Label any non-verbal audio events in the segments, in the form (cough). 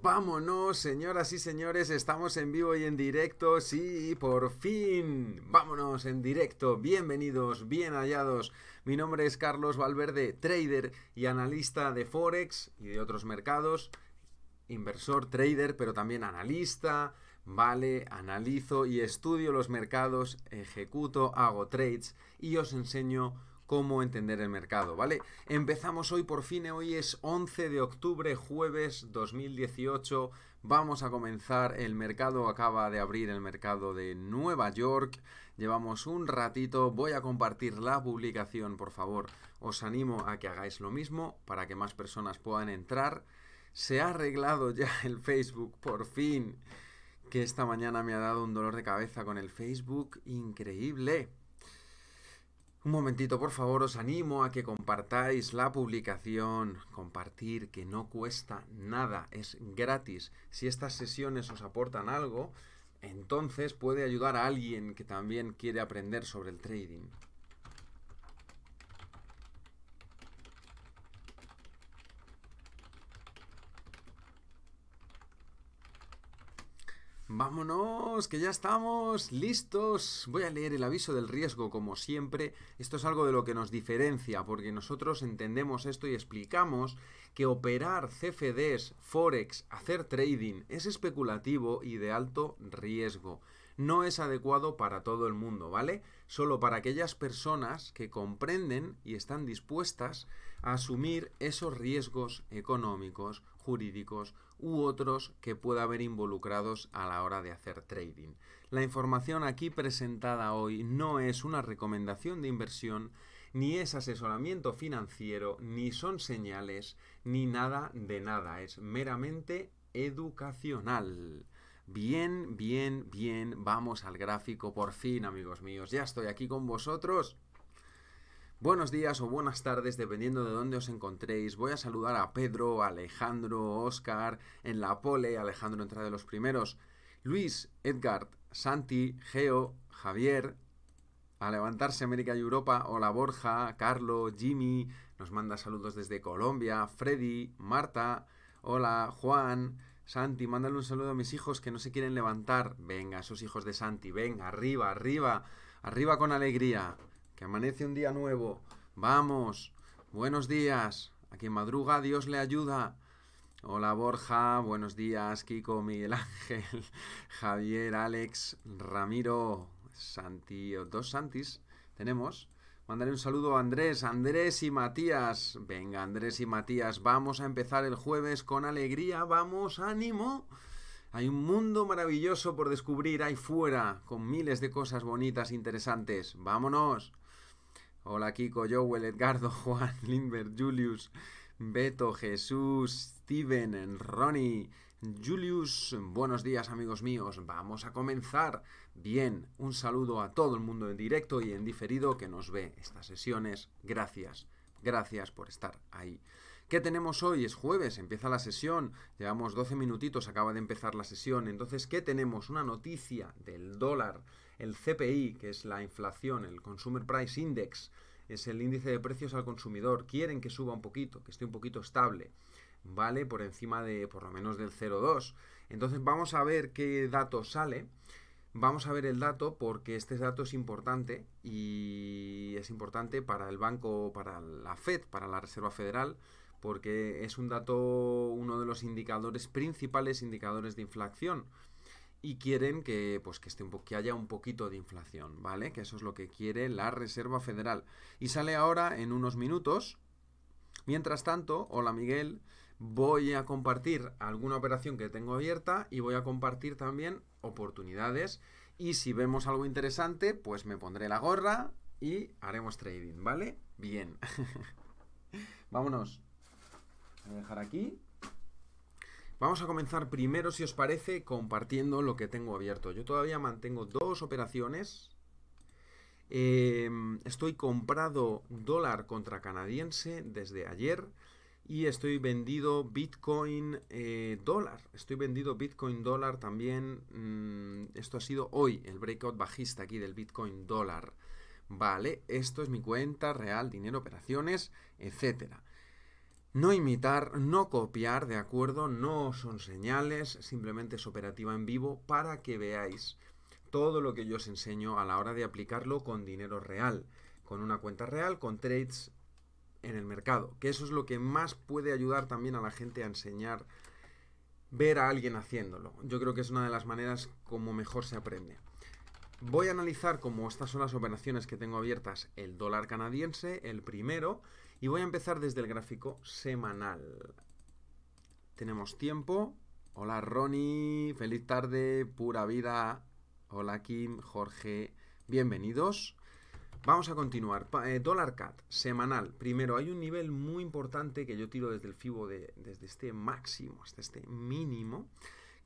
Vámonos, señoras y señores, estamos en vivo y en directo, sí, por fin. Vámonos en directo, bienvenidos, bien hallados. Mi nombre es Carlos Valverde, trader y analista de Forex y de otros mercados, inversor, trader, pero también analista, ¿vale? Analizo y estudio los mercados, ejecuto, hago trades y os enseño cómo entender el mercado, ¿vale? Empezamos hoy por fin, hoy es 11 de octubre, jueves 2018. Vamos a comenzar el mercado, acaba de abrir el mercado de Nueva York. Llevamos un ratito, voy a compartir la publicación, por favor. Os animo a que hagáis lo mismo para que más personas puedan entrar. Se ha arreglado ya (laughs) el Facebook, por fin. Que esta mañana me ha dado un dolor de cabeza con el Facebook increíble. Un momentito, por favor, os animo a que compartáis la publicación, compartir que no cuesta nada, es gratis. Si estas sesiones os aportan algo, entonces puede ayudar a alguien que también quiere aprender sobre el trading. Vámonos, que ya estamos listos. Voy a leer el aviso del riesgo como siempre. Esto es algo de lo que nos diferencia porque nosotros entendemos esto y explicamos que operar CFDs, Forex, hacer trading es especulativo y de alto riesgo. No es adecuado para todo el mundo, ¿vale? Solo para aquellas personas que comprenden y están dispuestas a asumir esos riesgos económicos, jurídicos, u otros que pueda haber involucrados a la hora de hacer trading. La información aquí presentada hoy no es una recomendación de inversión, ni es asesoramiento financiero, ni son señales, ni nada de nada, es meramente educacional. Bien, bien, bien, vamos al gráfico por fin, amigos míos, ya estoy aquí con vosotros. Buenos días o buenas tardes, dependiendo de dónde os encontréis. Voy a saludar a Pedro, Alejandro, Oscar, en la pole, Alejandro entra de los primeros, Luis, Edgar, Santi, Geo, Javier, a levantarse América y Europa, hola Borja, Carlo, Jimmy, nos manda saludos desde Colombia, Freddy, Marta, hola Juan, Santi, mándale un saludo a mis hijos que no se quieren levantar. Venga, esos hijos de Santi, venga, arriba, arriba, arriba con alegría que amanece un día nuevo. Vamos, buenos días. A quien madruga, Dios le ayuda. Hola Borja, buenos días Kiko, Miguel Ángel, (laughs) Javier, Alex, Ramiro, Santi, dos Santis tenemos. Mandaré un saludo a Andrés, Andrés y Matías. Venga, Andrés y Matías, vamos a empezar el jueves con alegría, vamos, ánimo. Hay un mundo maravilloso por descubrir ahí fuera, con miles de cosas bonitas, interesantes. Vámonos. Hola Kiko, Joel, Edgardo, (laughs) Juan, Lindbergh, Julius, Beto, Jesús, Steven, Ronnie, Julius. Buenos días amigos míos, vamos a comenzar. Bien, un saludo a todo el mundo en directo y en diferido que nos ve estas sesiones. Gracias, gracias por estar ahí. ¿Qué tenemos hoy? Es jueves, empieza la sesión, llevamos 12 minutitos, acaba de empezar la sesión, entonces, ¿qué tenemos? Una noticia del dólar el CPI, que es la inflación, el Consumer Price Index, es el índice de precios al consumidor. Quieren que suba un poquito, que esté un poquito estable, ¿vale? Por encima de por lo menos del 0,2. Entonces vamos a ver qué dato sale. Vamos a ver el dato porque este dato es importante y es importante para el banco, para la Fed, para la Reserva Federal, porque es un dato, uno de los indicadores principales, indicadores de inflación y quieren que, pues, que, esté un que haya un poquito de inflación, ¿vale? Que eso es lo que quiere la Reserva Federal. Y sale ahora en unos minutos. Mientras tanto, hola Miguel, voy a compartir alguna operación que tengo abierta y voy a compartir también oportunidades. Y si vemos algo interesante, pues me pondré la gorra y haremos trading, ¿vale? Bien. (laughs) Vámonos. Voy a dejar aquí. Vamos a comenzar primero, si os parece, compartiendo lo que tengo abierto. Yo todavía mantengo dos operaciones. Em, estoy comprado dólar contra canadiense desde ayer y estoy vendido Bitcoin eh, dólar. Estoy vendido Bitcoin dólar también. Mm, esto ha sido hoy el breakout bajista aquí del Bitcoin dólar. Vale, esto es mi cuenta real, dinero, operaciones, etcétera. No imitar, no copiar, ¿de acuerdo? No son señales, simplemente es operativa en vivo para que veáis todo lo que yo os enseño a la hora de aplicarlo con dinero real, con una cuenta real, con trades en el mercado, que eso es lo que más puede ayudar también a la gente a enseñar, ver a alguien haciéndolo. Yo creo que es una de las maneras como mejor se aprende. Voy a analizar como estas son las operaciones que tengo abiertas, el dólar canadiense, el primero, y voy a empezar desde el gráfico semanal. Tenemos tiempo. Hola Ronnie, feliz tarde, pura vida. Hola Kim, Jorge, bienvenidos. Vamos a continuar. Eh, Dollar dólar CAT, semanal. Primero, hay un nivel muy importante que yo tiro desde el FIBO, de, desde este máximo hasta este mínimo,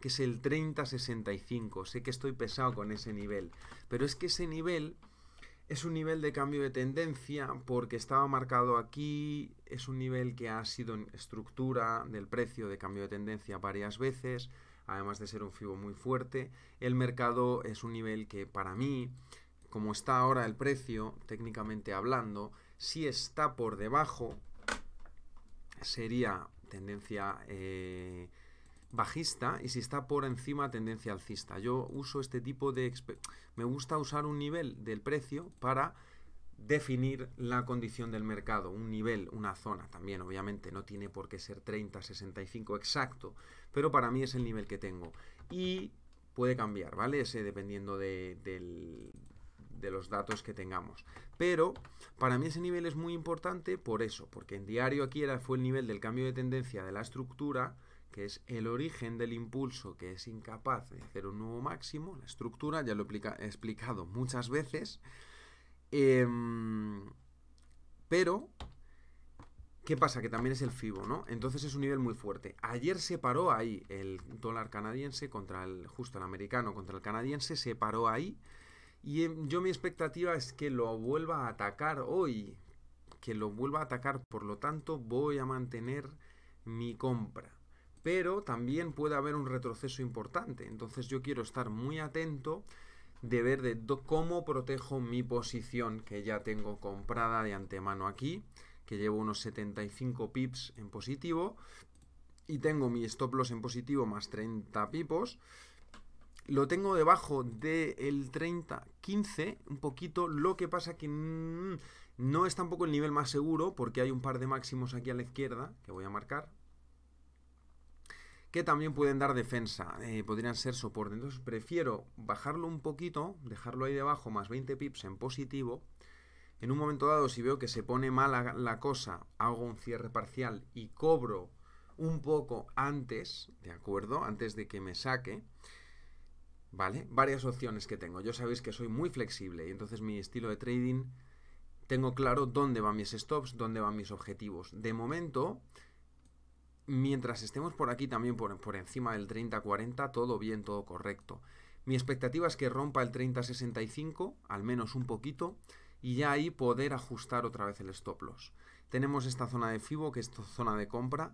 que es el 30.65. Sé que estoy pesado con ese nivel, pero es que ese nivel es un nivel de cambio de tendencia porque estaba marcado aquí, es un nivel que ha sido en estructura del precio de cambio de tendencia varias veces, además de ser un FIBO muy fuerte. El mercado es un nivel que para mí, como está ahora el precio, técnicamente hablando, si está por debajo, sería tendencia eh, bajista y si está por encima tendencia alcista. Yo uso este tipo de... Me gusta usar un nivel del precio para definir la condición del mercado, un nivel, una zona también, obviamente, no tiene por qué ser 30, 65 exacto, pero para mí es el nivel que tengo. Y puede cambiar, ¿vale? Ese dependiendo de, los datos que tengamos. Pero para mí ese nivel es muy importante por eso, porque en diario aquí era, fue el nivel del cambio de tendencia de la estructura, que es el origen del impulso que es incapaz de hacer un nuevo máximo, la estructura, ya lo he explicado muchas veces, em, pero, ¿qué pasa? Que también es el FIBO, ¿no? Entonces es un nivel muy fuerte. Ayer se paró ahí el dólar canadiense contra el, justo el americano contra el canadiense, se paró ahí. Y em, yo mi expectativa es que lo vuelva a atacar hoy, que lo vuelva a atacar, por lo tanto voy a mantener mi compra pero también puede haber un retroceso importante. Entonces yo quiero estar muy atento de ver de cómo protejo mi posición que ya tengo comprada de antemano aquí, que llevo unos 75 pips en positivo y tengo mi stop loss en positivo más 30 pipos. Lo tengo debajo del 30-15, un poquito, lo que pasa que mm, no es tampoco el nivel más seguro porque hay un par de máximos aquí a la izquierda que voy a marcar, que también pueden dar defensa, eh, podrían ser soporte. Entonces prefiero bajarlo un poquito, dejarlo ahí debajo, más 20 pips en positivo. En un momento dado, si veo que se pone mala la cosa, hago un cierre parcial y cobro un poco antes, ¿de acuerdo? Antes de que me saque. ¿Vale? Varias opciones que tengo. Yo sabéis que soy muy flexible y entonces mi estilo de trading tengo claro dónde van mis stops, dónde van mis objetivos. De momento, Mientras estemos por aquí también por, encima del 30-40, todo bien, todo correcto. Mi expectativa es que rompa el 30-65, al menos un poquito, y ya ahí poder ajustar otra vez el stop loss. Tenemos esta zona de FIBO, que es zona de compra,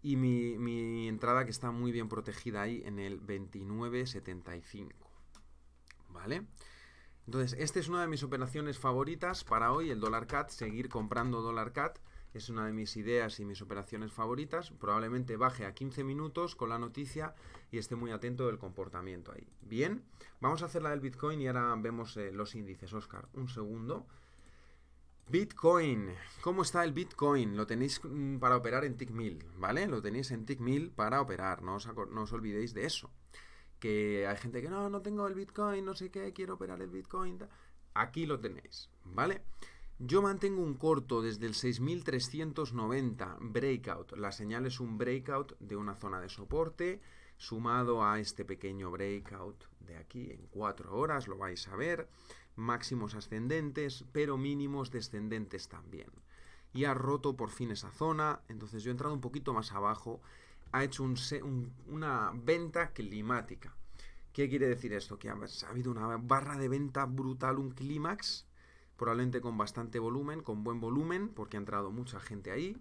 y mi, entrada que está muy bien protegida ahí en el 29.75. ¿Vale? Entonces, esta es una de mis operaciones favoritas para hoy, el dólar CAT, seguir comprando dólar CAT es una de mis ideas y mis operaciones favoritas. Probablemente baje a 15 minutos con la noticia y esté muy atento del comportamiento ahí. Bien, vamos a hacer la del Bitcoin y ahora vemos eh, los índices. Oscar, un segundo. Bitcoin, ¿cómo está el Bitcoin? Lo tenéis mm, para operar en TIC1000, ¿vale? Lo tenéis en tic para operar, no os, olvidéis de eso. Que hay gente que no, no tengo el Bitcoin, no sé qué, quiero operar el Bitcoin. Aquí lo tenéis, ¿vale? vale yo mantengo un corto desde el 6390 breakout. La señal es un breakout de una zona de soporte sumado a este pequeño breakout de aquí en 4 horas, lo vais a ver. Máximos ascendentes, pero mínimos descendentes también. Y ha roto por fin esa zona, entonces yo he entrado un poquito más abajo. Ha hecho una venta climática. ¿Qué quiere decir esto? Que ha habido una barra de venta brutal, un clímax probablemente con bastante volumen, con buen volumen, porque ha entrado mucha gente ahí,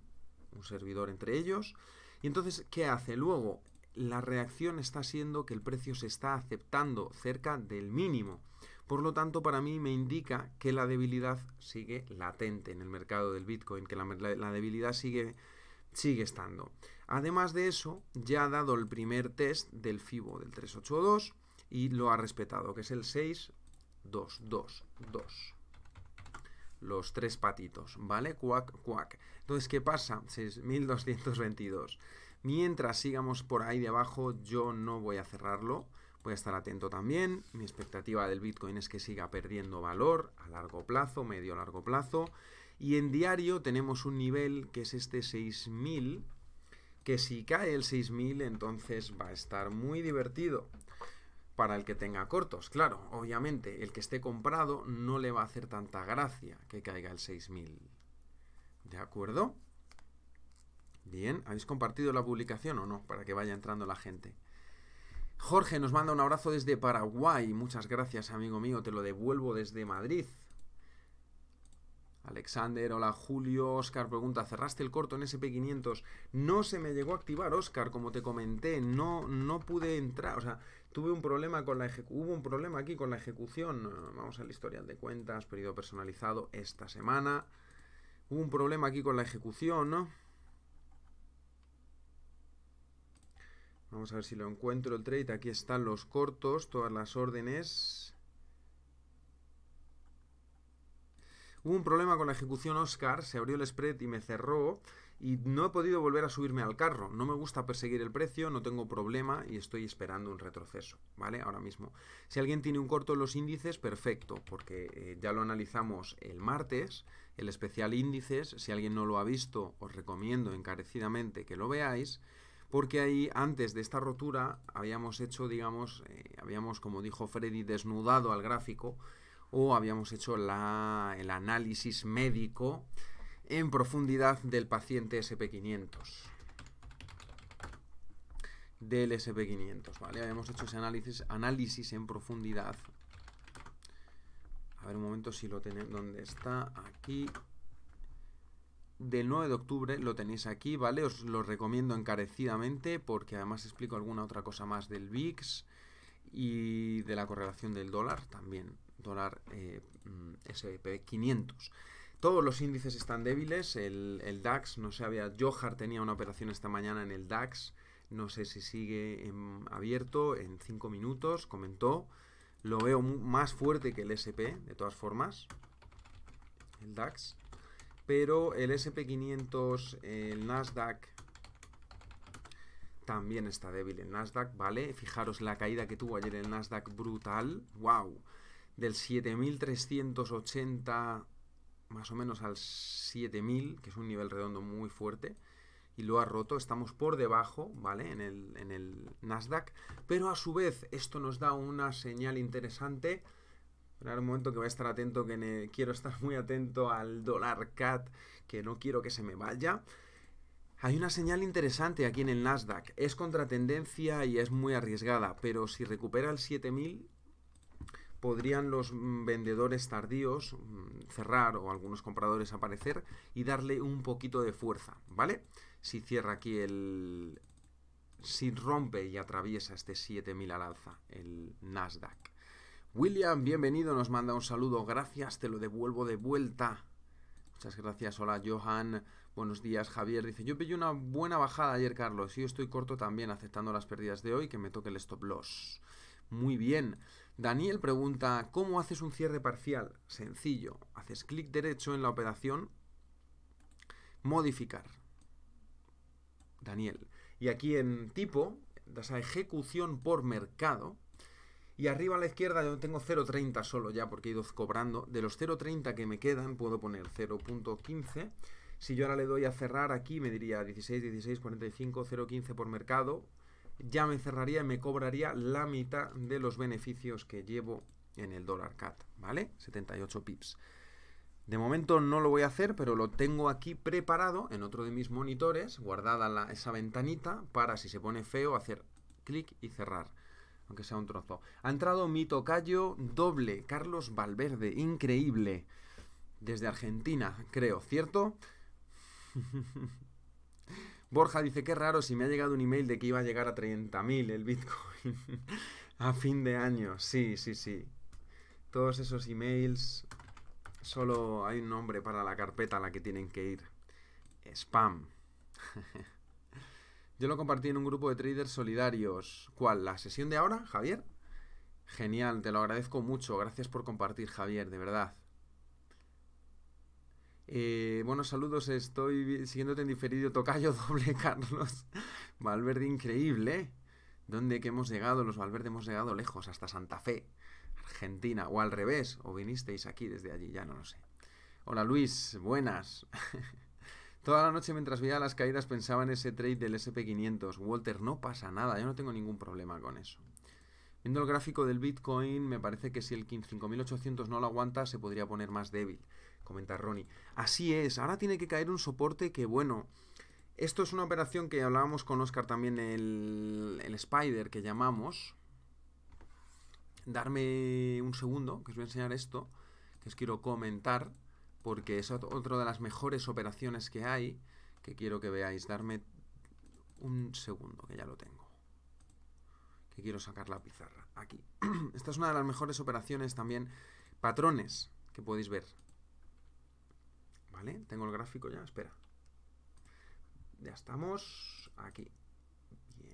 un servidor entre ellos. Y entonces, ¿qué hace? Luego, la reacción está siendo que el precio se está aceptando cerca del mínimo. Por lo tanto, para mí me indica que la debilidad sigue latente en el mercado del Bitcoin, que la, debilidad sigue, sigue estando. Además de eso, ya ha dado el primer test del FIBO del 382 y lo ha respetado, que es el 6222 los tres patitos, ¿vale? Cuac, cuac. Entonces, ¿qué pasa? 6222. Mientras sigamos por ahí de abajo, yo no voy a cerrarlo. Voy a estar atento también. Mi expectativa del Bitcoin es que siga perdiendo valor a largo plazo, medio largo plazo. Y en diario tenemos un nivel que es este 6000, que si cae el 6000 entonces va a estar muy divertido para el que tenga cortos. Claro, obviamente, el que esté comprado no le va a hacer tanta gracia que caiga el 6000. ¿De acuerdo? Bien, ¿habéis compartido la publicación o no? Para que vaya entrando la gente. Jorge nos manda un abrazo desde Paraguay. Muchas gracias, amigo mío. Te lo devuelvo desde Madrid. Alexander, hola Julio. Oscar pregunta, ¿cerraste el corto en SP500? No se me llegó a activar, Oscar, como te comenté. No, no pude entrar. O sea, Tuve un problema con la hubo un problema aquí con la ejecución. Vamos al historial de cuentas, periodo personalizado esta semana. Hubo un problema aquí con la ejecución, Vamos a ver si lo encuentro el trade. Aquí están los cortos, todas las órdenes. Hubo un problema con la ejecución Oscar, se abrió el spread y me cerró y no he podido volver a subirme al carro. No me gusta perseguir el precio, no tengo problema y estoy esperando un retroceso, ¿vale? Ahora mismo. Si alguien tiene un corto en los índices, perfecto, porque eh, ya lo analizamos el martes, el especial índices, si alguien no lo ha visto, os recomiendo encarecidamente que lo veáis. Porque ahí, antes de esta rotura, habíamos hecho, digamos, eh, habíamos, como dijo Freddy, desnudado al gráfico o habíamos hecho el análisis médico en profundidad del paciente SP500 del SP500, ¿vale? Habíamos hecho ese análisis, análisis en profundidad. A ver un momento si lo tenéis, ¿dónde está? Aquí. Del 9 de octubre lo tenéis aquí, ¿vale? Os lo recomiendo encarecidamente porque además explico alguna otra cosa más del VIX y de la correlación del dólar también, dólar eh, mm, SP500. Todos los índices están débiles, el, DAX, no se sé, había, Johar tenía una operación esta mañana en el DAX, no sé si sigue abierto, en 5 minutos, comentó, lo veo más fuerte que el SP, de todas formas, el DAX, pero el SP500, el Nasdaq, también está débil, el Nasdaq, ¿vale? Fijaros la caída que tuvo ayer el Nasdaq brutal, wow, del 7380 más o menos al 7000, que es un nivel redondo muy fuerte, y lo ha roto, estamos por debajo, ¿vale? En el, Nasdaq, pero a su vez esto nos da una señal interesante. Esperar un momento que voy a estar atento, que quiero estar muy atento al dólar CAT, que no quiero que se me vaya. Hay una señal interesante aquí en el Nasdaq. Es contratendencia y es muy arriesgada, pero si recupera el 7000, podrían los mm, vendedores tardíos mm, cerrar o algunos compradores aparecer y darle un poquito de fuerza, ¿vale? Si cierra aquí el... si rompe y atraviesa este 7000 al alza, el Nasdaq. William, bienvenido, nos manda un saludo, gracias, te lo devuelvo de vuelta. Muchas gracias, hola Johan, buenos días Javier, dice, yo pillé una buena bajada ayer Carlos y yo estoy corto también aceptando las pérdidas de hoy, que me toque el stop loss. Muy bien. Daniel pregunta, ¿cómo haces un cierre parcial? Sencillo, haces clic derecho en la operación, modificar. Daniel. Y aquí en tipo, das a ejecución por mercado, y arriba a la izquierda yo tengo 0.30 solo ya porque he ido cobrando. De los 0.30 que me quedan puedo poner 0.15. Si yo ahora le doy a cerrar aquí me diría 16, 16, 45, 0.15 por mercado ya me cerraría y me cobraría la mitad de los beneficios que llevo en el dólar CAT, ¿vale? 78 pips. De momento no lo voy a hacer, pero lo tengo aquí preparado en otro de mis monitores, guardada esa ventanita para si se pone feo hacer clic y cerrar, aunque sea un trozo. Ha entrado mi tocayo doble, Carlos Valverde, increíble, desde Argentina, creo, ¿cierto? (laughs) Borja dice, qué raro si me ha llegado un email de que iba a llegar a 30.000 el Bitcoin (laughs) a fin de año. Sí, sí, sí. Todos esos emails, solo hay un nombre para la carpeta a la que tienen que ir. Spam. (laughs) Yo lo compartí en un grupo de traders solidarios. ¿Cuál? ¿La sesión de ahora, Javier? Genial, te lo agradezco mucho. Gracias por compartir, Javier, de verdad. Eh, buenos saludos, estoy siguiéndote en diferido, tocayo (laughs) doble, Carlos. Valverde increíble, ¿eh? ¿Dónde que hemos llegado? Los Valverde hemos llegado lejos, hasta Santa Fe, Argentina, o al revés, o vinisteis aquí desde allí, ya no lo sé. Hola Luis, buenas. (laughs) Toda la noche mientras veía las caídas pensaba en ese trade del SP500. Walter, no pasa nada, yo no tengo ningún problema con eso. Viendo el gráfico del Bitcoin, me parece que si el 5800 no lo aguanta, se podría poner más débil. Comenta Ronnie. Así es, ahora tiene que caer un soporte que, bueno, esto es una operación que hablábamos con Oscar también el, el Spider que llamamos. Darme un segundo, que os voy a enseñar esto, que os quiero comentar, porque es otra de las mejores operaciones que hay, que quiero que veáis. Darme un segundo, que ya lo tengo. Que quiero sacar la pizarra. Aquí. (clears throat) Esta es una de las mejores operaciones también. Patrones que podéis ver. ¿vale? Tengo el gráfico ya, espera. Ya estamos aquí.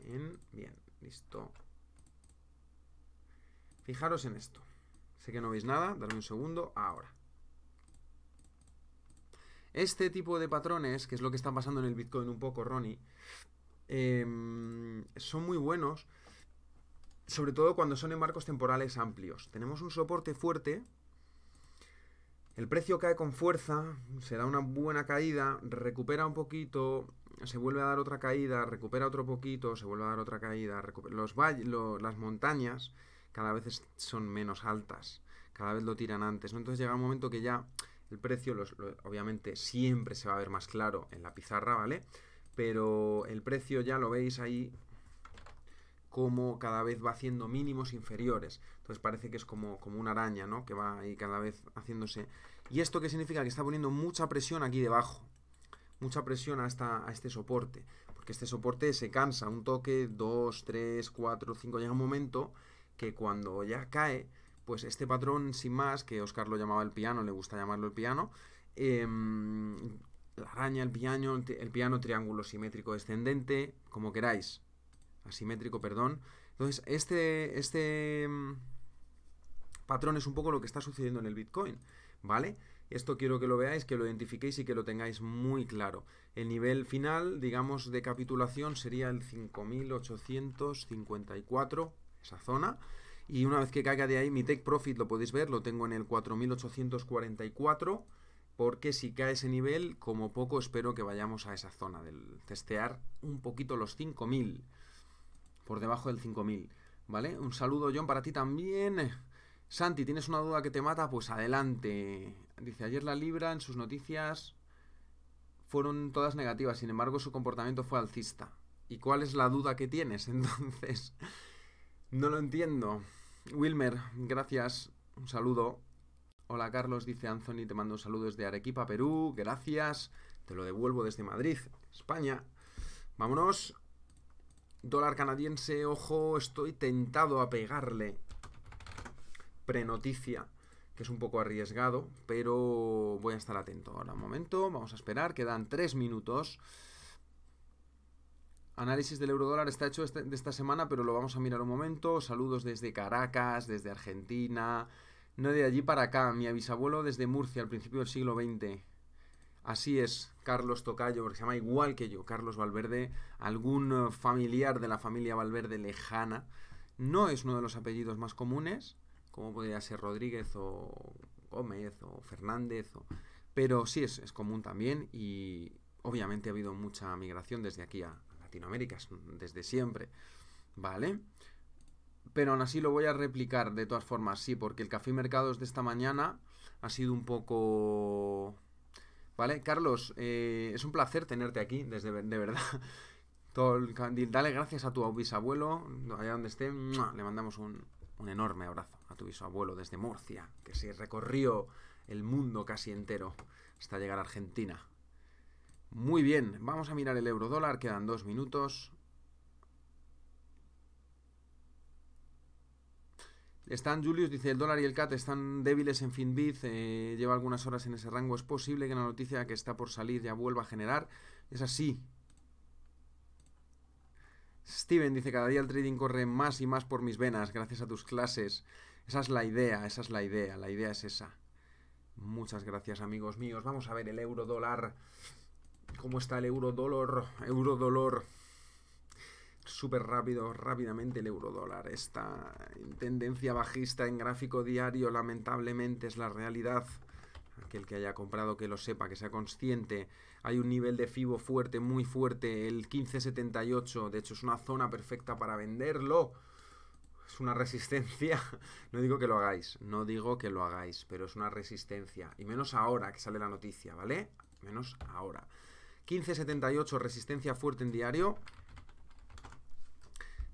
Bien, bien, listo. Fijaros en esto. Sé que no veis nada, darme un segundo, ahora. Este tipo de patrones, que es lo que está pasando en el Bitcoin un poco, Ronnie, em, son muy buenos, sobre todo cuando son en marcos temporales amplios. Tenemos un soporte fuerte, el precio cae con fuerza, se da una buena caída, recupera un poquito, se vuelve a dar otra caída, recupera otro poquito, se vuelve a dar otra caída. Los valles, las montañas cada vez son menos altas, cada vez lo tiran antes. Entonces llega un momento que ya el precio, los, obviamente, siempre se va a ver más claro en la pizarra, ¿vale? Pero el precio ya lo veis ahí como cada vez va haciendo mínimos inferiores. Entonces parece que es como, como una araña, ¿no? Que va ahí cada vez haciéndose. ¿Y esto qué significa? Que está poniendo mucha presión aquí debajo. Mucha presión a, este soporte. Porque este soporte se cansa. Un toque, dos, tres, cuatro, cinco, Llega un momento que cuando ya cae, pues este patrón sin más, que Oscar lo llamaba el piano, le gusta llamarlo el piano, em, la araña, el piano, el piano triángulo simétrico descendente, como queráis, asimétrico, perdón. Entonces, este, este mm, patrón es un poco lo que está sucediendo en el Bitcoin, ¿vale? Esto quiero que lo veáis, que lo identifiquéis y que lo tengáis muy claro. El nivel final, digamos, de capitulación sería el 5854, esa zona. Y una vez que caiga de ahí, mi take profit, lo podéis ver, lo tengo en el 4844 porque si cae ese nivel, como poco espero que vayamos a esa zona del testear un poquito los 5000 por debajo del 5000, ¿vale? Un saludo, John, para ti también. Santi, ¿tienes una duda que te mata? Pues adelante. Dice, ayer la Libra en sus noticias fueron todas negativas, sin embargo su comportamiento fue alcista. ¿Y cuál es la duda que tienes (laughs) entonces? no lo entiendo. Wilmer, gracias. Un saludo. Hola Carlos, dice Anthony, te mando un saludo desde Arequipa, Perú. Gracias. Te lo devuelvo desde Madrid, España. Vámonos Dólar canadiense, ojo, estoy tentado a pegarle. Prenoticia, que es un poco arriesgado, pero voy a estar atento. Ahora un momento, vamos a esperar, quedan tres minutos. Análisis del euro dólar está hecho este, de esta semana, pero lo vamos a mirar un momento. Saludos desde Caracas, desde Argentina. No de allí para acá, mi bisabuelo desde Murcia al principio del siglo XX. Así es, Carlos Tocayo, porque se llama igual que yo, Carlos Valverde, algún eh, familiar de la familia Valverde lejana. No es uno de los apellidos más comunes, como podría ser Rodríguez o Gómez o Fernández, pero sí es, es común también y obviamente ha habido mucha migración desde aquí a Latinoamérica, desde siempre, ¿vale? Pero aún así lo voy a replicar de todas formas, sí, porque el café y mercados de esta mañana ha sido un poco ¿Vale? Carlos, eh, es un placer tenerte aquí, desde de verdad. (laughs) Todo dale gracias a tu bisabuelo, allá donde esté, le mandamos un, un enorme abrazo a tu bisabuelo desde Murcia, que se recorrió el mundo casi entero hasta llegar a Argentina. Muy bien, vamos a mirar el euro dólar, quedan dos minutos. Están, Julius dice, el dólar y el CAT están débiles en FinBiz, eh, lleva algunas horas en ese rango, es posible que la noticia que está por salir ya vuelva a generar. Es así. Steven dice, cada día el trading corre más y más por mis venas, gracias a tus clases. Esa es la idea, esa es la idea, la idea es esa. Muchas gracias amigos míos. Vamos a ver el euro dólar. ¿Cómo está el euro dólar? Euro dólar súper rápido, rápidamente el euro eurodólar. Esta tendencia bajista en gráfico diario lamentablemente es la realidad. Aquel que haya comprado que lo sepa, que sea consciente. Hay un nivel de FIBO fuerte, muy fuerte, el 1578. De hecho es una zona perfecta para venderlo. Es una resistencia. (laughs) No digo que lo hagáis, no digo que lo hagáis, pero es una resistencia. Y menos ahora que sale la noticia, ¿vale? Menos ahora. 1578, resistencia fuerte en diario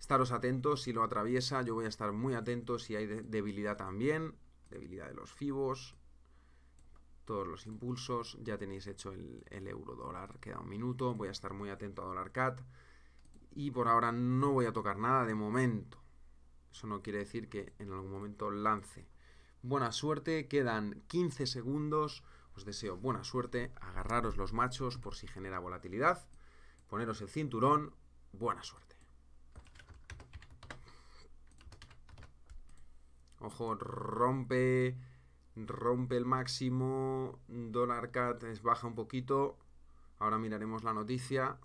estaros atentos, si lo atraviesa yo voy a estar muy atento, si hay debilidad también, debilidad de los fibos, todos los impulsos, ya tenéis hecho el, el euro dólar, queda un minuto, voy a estar muy atento a dólar cat y por ahora no voy a tocar nada de momento. Eso no quiere decir que en algún momento lance. Buena suerte, quedan 15 segundos. Os deseo buena suerte, agarraros los machos por si genera volatilidad, poneros el cinturón, buena suerte. Ojo, rompe, rompe el máximo. Dólar CAT baja un poquito. Ahora miraremos la noticia.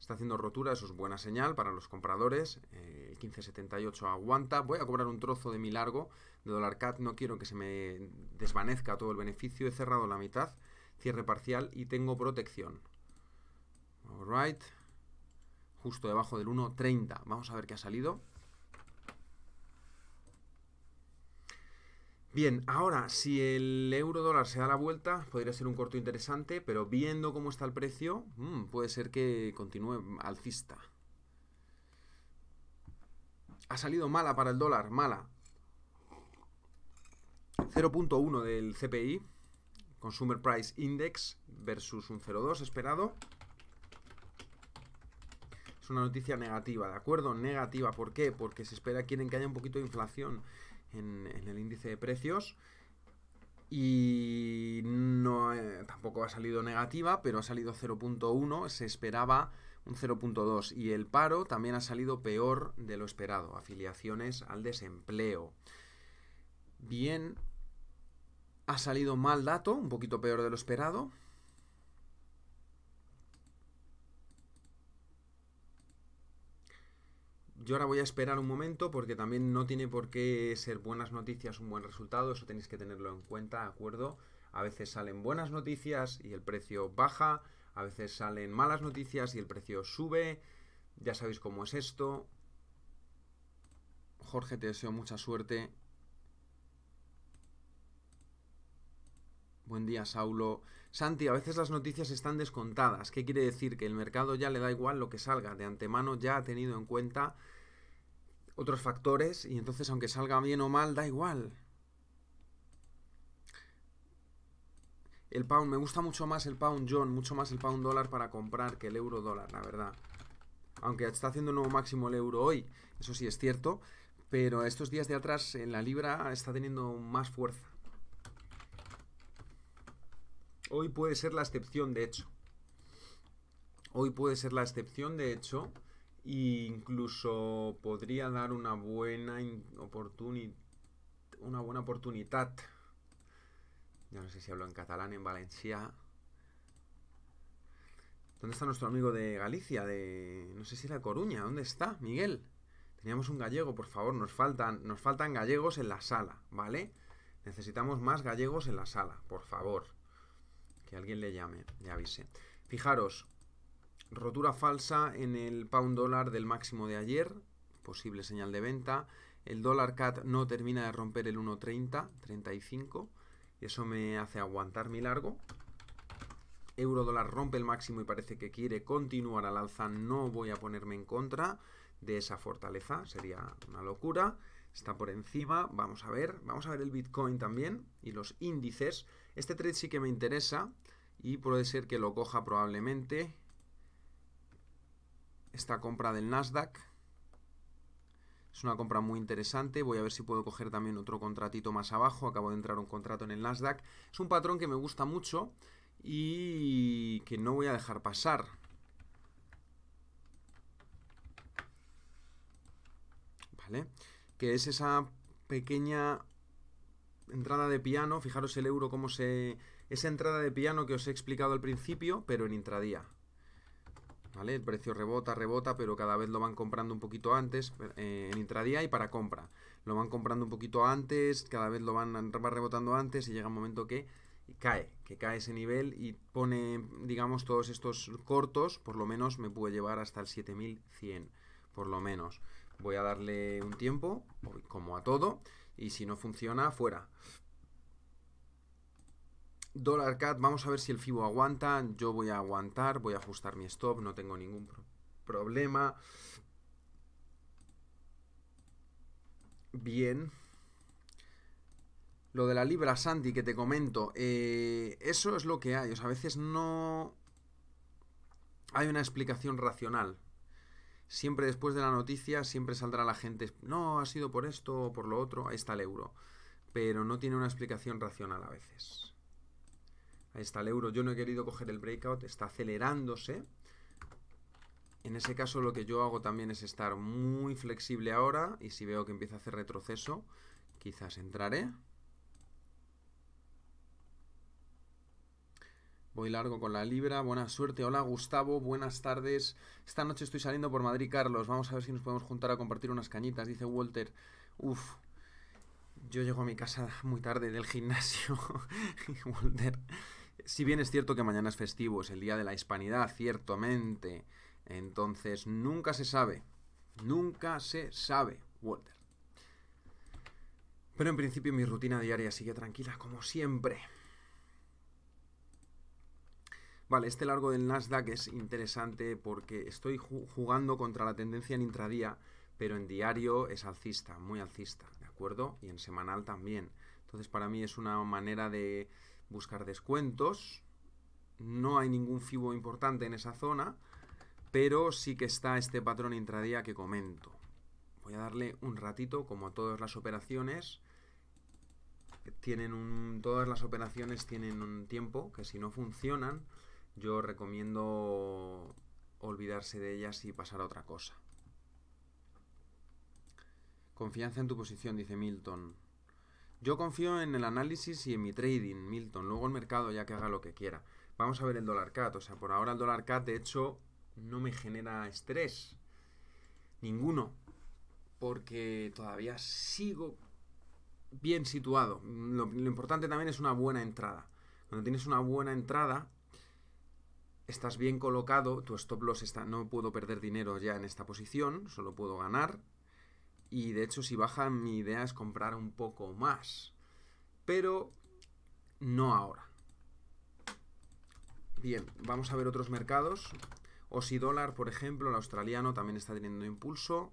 Está haciendo rotura, eso es buena señal para los compradores. Eh, el 1578 aguanta. Voy a cobrar un trozo de mi largo de dólar CAT. No quiero que se me desvanezca todo el beneficio. He cerrado la mitad, cierre parcial y tengo protección. Alright. Justo debajo del 1.30. Vamos a ver qué ha salido. Bien, ahora si el euro dólar se da la vuelta, podría ser un corto interesante, pero viendo cómo está el precio, mm, puede ser que continúe alcista. Ha salido mala para el dólar, mala. 0.1 del CPI, Consumer Price Index, versus un 0.2 esperado. Es una noticia negativa, ¿de acuerdo? Negativa, ¿por qué? Porque se espera, quieren que haya un poquito de inflación en, el índice de precios y no, eh, tampoco ha salido negativa, pero ha salido 0.1, se esperaba un 0.2 y el paro también ha salido peor de lo esperado, afiliaciones al desempleo. Bien, ha salido mal dato, un poquito peor de lo esperado, Yo ahora voy a esperar un momento porque también no tiene por qué ser buenas noticias un buen resultado, eso tenéis que tenerlo en cuenta, ¿de acuerdo? A veces salen buenas noticias y el precio baja, a veces salen malas noticias y el precio sube, ya sabéis cómo es esto. Jorge, te deseo mucha suerte. Buen día, Saulo. Santi, a veces las noticias están descontadas. ¿Qué quiere decir? Que el mercado ya le da igual lo que salga. De antemano ya ha tenido en cuenta otros factores y entonces aunque salga bien o mal, da igual. El pound, me gusta mucho más el pound John, mucho más el pound dólar para comprar que el euro dólar, la verdad. Aunque está haciendo un nuevo máximo el euro hoy, eso sí es cierto, pero estos días de atrás en la libra está teniendo más fuerza. Hoy puede ser la excepción, de hecho. Hoy puede ser la excepción, de hecho, incluso podría dar una buena oportunidad. Una buena oportunidad. ya no sé si hablo en catalán, en Valencia. ¿Dónde está nuestro amigo de Galicia? De. No sé si la Coruña. ¿Dónde está, Miguel? Teníamos un gallego, por favor, nos faltan, nos faltan gallegos en la sala, ¿vale? Necesitamos más gallegos en la sala, por favor. Que alguien le llame, le avise. Fijaros, Rotura falsa en el pound dólar del máximo de ayer, posible señal de venta. El dólar CAT no termina de romper el 1.30, 35. Eso me hace aguantar mi largo. Euro dólar rompe el máximo y parece que quiere continuar al alza. No voy a ponerme en contra de esa fortaleza. Sería una locura. Está por encima. Vamos a ver. Vamos a ver el Bitcoin también y los índices. Este trade sí que me interesa y puede ser que lo coja probablemente esta compra del Nasdaq. Es una compra muy interesante. Voy a ver si puedo coger también otro contratito más abajo. Acabo de entrar un contrato en el Nasdaq. Es un patrón que me gusta mucho y que no voy a dejar pasar. ¿Vale? Que es esa pequeña entrada de piano. Fijaros el euro como se... Esa entrada de piano que os he explicado al principio, pero en intradía. El precio rebota, rebota, pero cada vez lo van comprando un poquito antes eh, en intradía y para compra. Lo van comprando un poquito antes, cada vez lo van, van rebotando antes y llega un momento que cae, que cae ese nivel y pone, digamos, todos estos cortos, por lo menos me puede llevar hasta el 7100, por lo menos. Voy a darle un tiempo, como a todo, y si no funciona, fuera. Dólar CAD, vamos a ver si el FIBO aguanta. Yo voy a aguantar, voy a ajustar mi stop, no tengo ningún problema. Bien. Lo de la libra, Sandy, que te comento. Eh, eso es lo que hay. O sea, a veces no hay una explicación racional. Siempre después de la noticia, siempre saldrá la gente. No, ha sido por esto o por lo otro. Ahí está el euro. Pero no tiene una explicación racional a veces. Ahí está el euro. Yo no he querido coger el breakout. Está acelerándose. En ese caso lo que yo hago también es estar muy flexible ahora. Y si veo que empieza a hacer retroceso, quizás entraré. Voy largo con la libra. Buena suerte. Hola Gustavo, buenas tardes. Esta noche estoy saliendo por Madrid, Carlos. Vamos a ver si nos podemos juntar a compartir unas cañitas, dice Walter. Uf. Yo llego a mi casa muy tarde del gimnasio, (laughs) Walter. Si bien es cierto que mañana es festivo, es el Día de la Hispanidad, ciertamente, entonces nunca se sabe, nunca se sabe, Walter. Pero en principio mi rutina diaria sigue tranquila, como siempre. Vale, este largo del Nasdaq es interesante porque estoy jugando contra la tendencia en intradía, pero en diario es alcista, muy alcista, ¿de acuerdo? Y en semanal también. Entonces para mí es una manera de buscar descuentos. No hay ningún FIBO importante en esa zona, pero sí que está este patrón intradía que comento. Voy a darle un ratito, como a todas las operaciones. Tienen todas las operaciones tienen un tiempo que si no funcionan, yo recomiendo olvidarse de ellas y pasar a otra cosa. Confianza en tu posición, dice Milton. Yo confío en el análisis y en mi trading, Milton. Luego el mercado ya que haga lo que quiera. Vamos a ver el dólar cat. O sea, por ahora el dólar cat, de hecho, no me genera estrés. Ninguno. Porque todavía sigo bien situado. Lo, lo importante también es una buena entrada. Cuando tienes una buena entrada, estás bien colocado, tu stop loss está, no puedo perder dinero ya en esta posición, solo puedo ganar, y de hecho, si baja, mi idea es comprar un poco más. Pero no ahora. Bien, vamos a ver otros mercados. O si dólar, por ejemplo, el australiano también está teniendo impulso.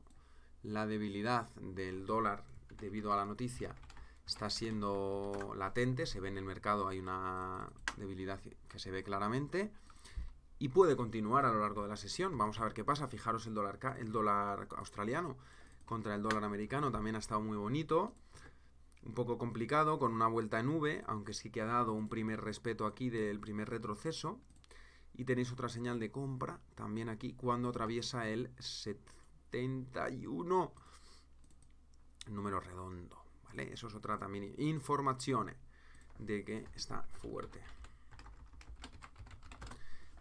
La debilidad del dólar debido a la noticia está siendo latente, se ve en el mercado, hay una debilidad que se ve claramente y puede continuar a lo largo de la sesión. Vamos a ver qué pasa. Fijaros el dólar, el dólar australiano contra el dólar americano también ha estado muy bonito. Un poco complicado, con una vuelta en V, aunque sí que ha dado un primer respeto aquí del primer retroceso. Y tenéis otra señal de compra también aquí cuando atraviesa el 71. Número redondo, ¿vale? Eso es otra también información de que está fuerte.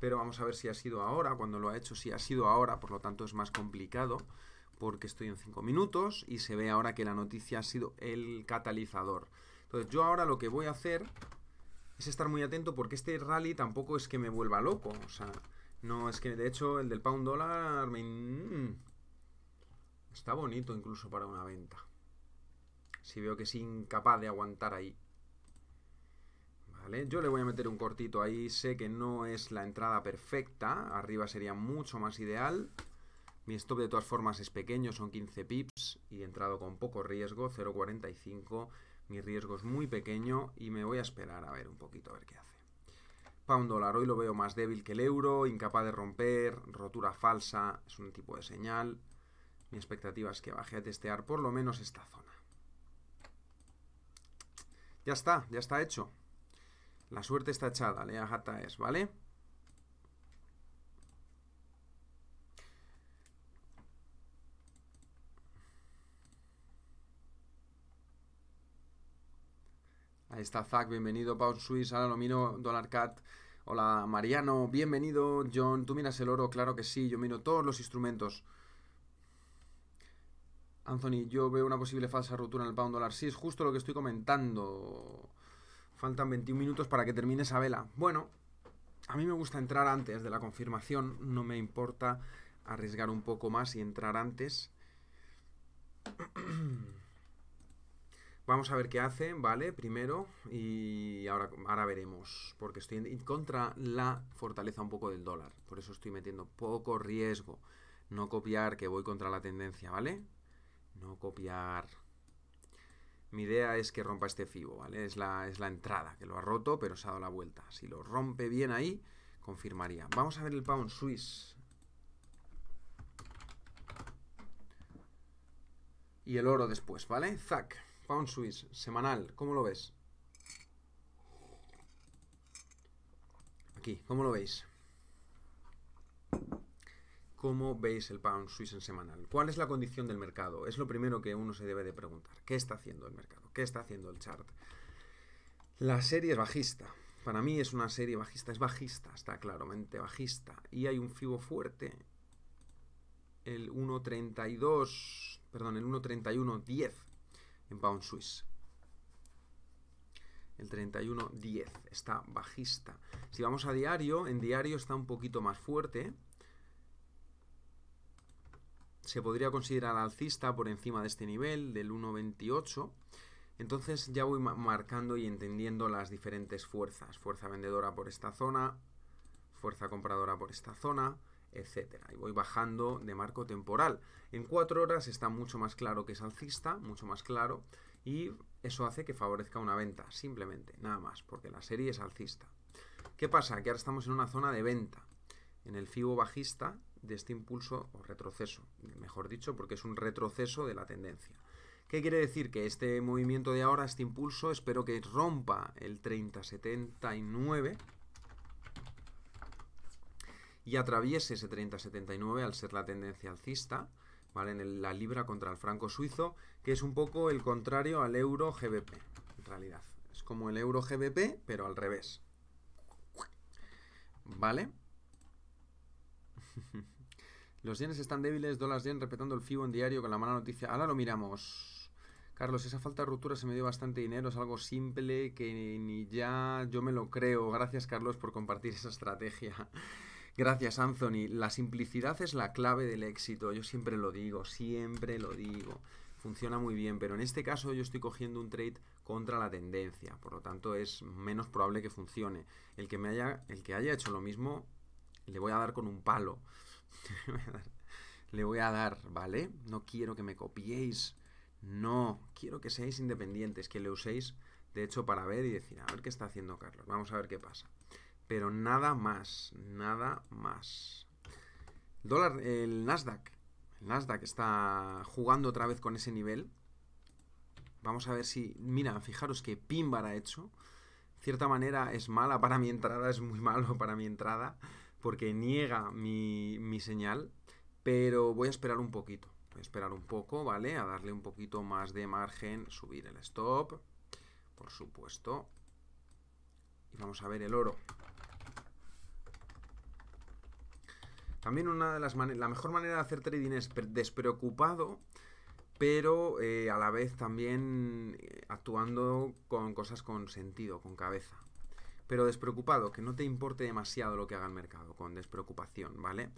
Pero vamos a ver si ha sido ahora, cuando lo ha hecho, si ha sido ahora, por lo tanto es más complicado porque estoy en 5 minutos y se ve ahora que la noticia ha sido el catalizador. Entonces yo ahora lo que voy a hacer es estar muy atento porque este rally tampoco es que me vuelva loco. O sea, no es que de hecho el del pound dólar me... Mm, está bonito incluso para una venta. Si veo que es incapaz de aguantar ahí. Vale, yo le voy a meter un cortito ahí. Sé que no es la entrada perfecta. Arriba sería mucho más ideal. Mi stop de todas formas es pequeño, son 15 pips y he entrado con poco riesgo, 0.45. Mi riesgo es muy pequeño y me voy a esperar a ver un poquito a ver qué hace. Pound dólar, hoy lo veo más débil que el euro, incapaz de romper, rotura falsa, es un tipo de señal. Mi expectativa es que baje a testear por lo menos esta zona. Ya está, ya está hecho. La suerte está echada, Lea Jata es, ¿vale? Ahí está Zach, bienvenido. Pound Swiss, ahora miro, Dollar Cat. Hola Mariano, bienvenido. John, ¿tú miras el oro? Claro que sí, yo miro todos los instrumentos. Anthony, yo veo una posible falsa ruptura en el pound dólar. Sí, es justo lo que estoy comentando. Faltan 21 minutos para que termine esa vela. Bueno, a mí me gusta entrar antes de la confirmación. No me importa arriesgar un poco más y entrar antes. (clears throat) Vamos a ver qué hace, ¿vale? Primero, y ahora, ahora veremos, porque estoy en, contra la fortaleza un poco del dólar, por eso estoy metiendo poco riesgo. No copiar, que voy contra la tendencia, ¿vale? No copiar. Mi idea es que rompa este FIBO, ¿vale? Es la, es la entrada, que lo ha roto, pero se ha dado la vuelta. Si lo rompe bien ahí, confirmaría. Vamos a ver el Pound Swiss. Y el oro después, ¿vale? Zack. Pound Swiss, semanal, ¿cómo lo ves? Aquí, ¿cómo lo veis? ¿Cómo veis el pound Swiss en semanal? ¿Cuál es la condición del mercado? Es lo primero que uno se debe de preguntar. ¿Qué está haciendo el mercado? ¿Qué está haciendo el chart? La serie es bajista. Para mí es una serie bajista. Es bajista, está claramente bajista. Y hay un fibo fuerte. El 1.32, perdón, el 1.31.10 en pound Swiss. El 31.10 está bajista. Si vamos a diario, en diario está un poquito más fuerte. Se podría considerar alcista por encima de este nivel, del 1.28. Entonces ya voy marcando y entendiendo las diferentes fuerzas. Fuerza vendedora por esta zona, fuerza compradora por esta zona, etcétera. Y voy bajando de marco temporal. En 4 horas está mucho más claro que es alcista, mucho más claro, y eso hace que favorezca una venta, simplemente, nada más, porque la serie es alcista. ¿Qué pasa? Que ahora estamos en una zona de venta, en el FIBO bajista de este impulso o retroceso, mejor dicho, porque es un retroceso de la tendencia. ¿Qué quiere decir? Que este movimiento de ahora, este impulso, espero que rompa el 3079, y atraviese ese 30,79 al ser la tendencia alcista, ¿vale? En la libra contra el franco suizo, que es un poco el contrario al euro GBP, en realidad. Es como el euro GBP, pero al revés. ¿Vale? (laughs) Los yenes están débiles, dólares yen respetando el FIBO en diario con la mala noticia. Ahora lo miramos. Carlos, esa falta de ruptura se me dio bastante dinero, es algo simple que ni ya yo me lo creo. Gracias, Carlos, por compartir esa estrategia. Gracias, Anthony. La simplicidad es la clave del éxito. Yo siempre lo digo, siempre lo digo. Funciona muy bien, pero en este caso yo estoy cogiendo un trade contra la tendencia. Por lo tanto, es menos probable que funcione. El que, me haya, el que haya hecho lo mismo, le voy a dar con un palo. (laughs) le voy a dar, ¿vale? No quiero que me copiéis. No, quiero que seáis independientes, que le uséis, de hecho, para ver y decir, a ver qué está haciendo Carlos. Vamos a ver qué pasa. Pero nada más, nada más. El dólar, el Nasdaq. El Nasdaq está jugando otra vez con ese nivel. Vamos a ver si... Mira, fijaros que Pimbar ha hecho. De cierta manera es mala para mi entrada, es muy malo para mi entrada, porque niega mi, señal. Pero voy a esperar un poquito esperar un poco, ¿vale? A darle un poquito más de margen, subir el stop, por supuesto. Y vamos a ver el oro. También una de las la mejor manera de hacer trading es despreocupado, pero eh, a la vez también eh, actuando con cosas con sentido, con cabeza. Pero despreocupado, que no te importe demasiado lo que haga el mercado, con despreocupación, ¿vale?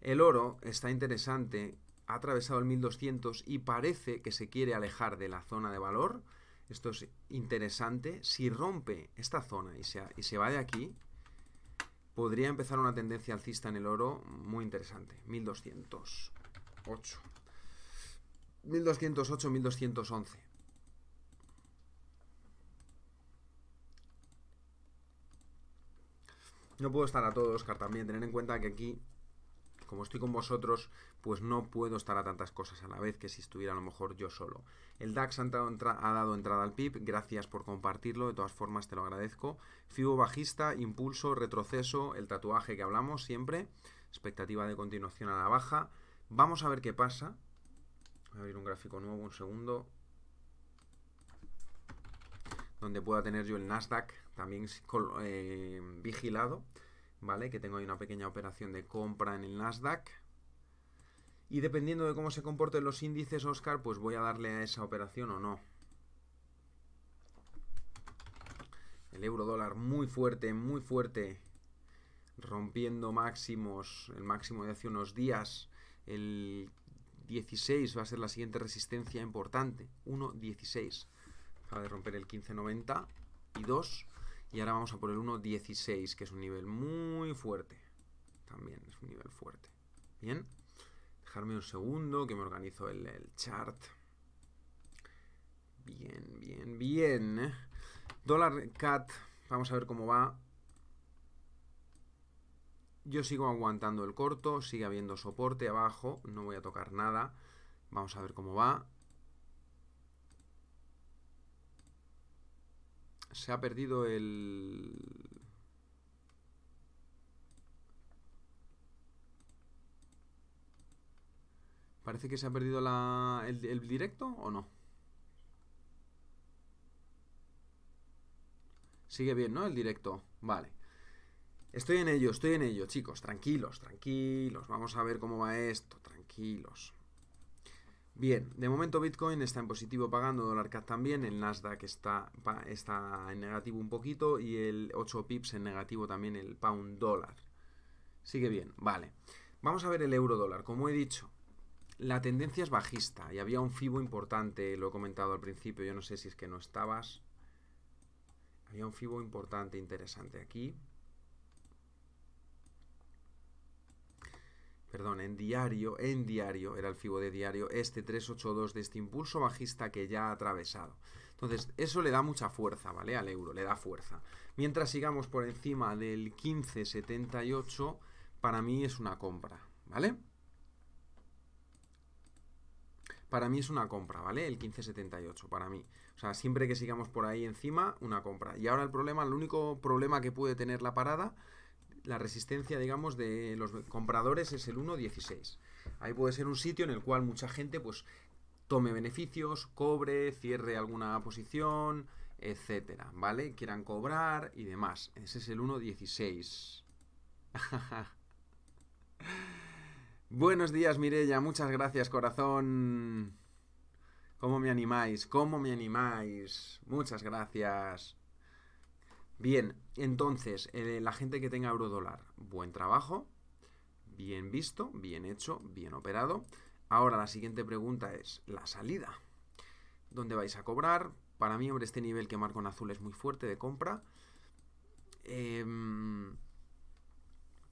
El oro está interesante, ha atravesado el 1200 y parece que se quiere alejar de la zona de valor. Esto es interesante. Si rompe esta zona y y se va de aquí, podría empezar una tendencia alcista en el oro muy interesante. 1208. 1208, 1211. No puedo estar a todo, Oscar, también. Tener en cuenta que aquí como estoy con vosotros, pues no puedo estar a tantas cosas a la vez que si estuviera a lo mejor yo solo. El DAX ha, dado entrada al PIB, gracias por compartirlo, de todas formas te lo agradezco. FIBO bajista, impulso, retroceso, el tatuaje que hablamos siempre, expectativa de continuación a la baja. Vamos a ver qué pasa. Voy a abrir un gráfico nuevo, un segundo donde pueda tener yo el Nasdaq también eh, vigilado. ¿vale? Que tengo ahí una pequeña operación de compra en el Nasdaq. Y dependiendo de cómo se comporten los índices, Oscar, pues voy a darle a esa operación o no. El euro dólar muy fuerte, muy fuerte, rompiendo máximos, el máximo de hace unos días, el 16 va a ser la siguiente resistencia importante, 1.16, acaba de romper el 15.90 y dos y ahora vamos a por el 1.16, que es un nivel muy fuerte. También es un nivel fuerte. Bien. Dejarme un segundo que me organizo el, chart. Bien, bien, bien. Dólar cat. Vamos a ver cómo va. Yo sigo aguantando el corto, sigue habiendo soporte abajo, no voy a tocar nada. Vamos a ver cómo va. se ha perdido el... Parece que se ha perdido el, el directo o no. Sigue bien, ¿no? El directo. Vale. Estoy en ello, estoy en ello, chicos. Tranquilos, tranquilos. Vamos a ver cómo va esto. Tranquilos. Bien, de momento Bitcoin está en positivo pagando, dólar también, el Nasdaq está, está en negativo un poquito y el 8 pips en negativo también el pound dólar. Sigue bien, vale. Vamos a ver el euro dólar. Como he dicho, la tendencia es bajista y había un FIBO importante, lo he comentado al principio, yo no sé si es que no estabas. Había un FIBO importante, interesante aquí. perdón, en diario, en diario, era el FIBO de diario, este 382 de este impulso bajista que ya ha atravesado. Entonces, eso le da mucha fuerza, ¿vale? Al euro, le da fuerza. Mientras sigamos por encima del 1578, para mí es una compra, ¿vale? Para mí es una compra, ¿vale? El 1578, para mí. O sea, siempre que sigamos por ahí encima, una compra. Y ahora el problema, el único problema que puede tener la parada la resistencia, digamos, de los compradores es el 1.16. Ahí puede ser un sitio en el cual mucha gente, pues, tome beneficios, cobre, cierre alguna posición, etcétera, ¿vale? Quieran cobrar y demás. Ese es el 1.16. (laughs) Buenos días, Mirella. Muchas gracias, corazón. ¿Cómo me animáis? ¿Cómo me animáis? Muchas gracias. Bien, entonces, eh, la gente que tenga eurodólar, buen trabajo, bien visto, bien hecho, bien operado. Ahora la siguiente pregunta es la salida. ¿Dónde vais a cobrar? Para mí, hombre, este nivel que marco en azul es muy fuerte de compra. Em,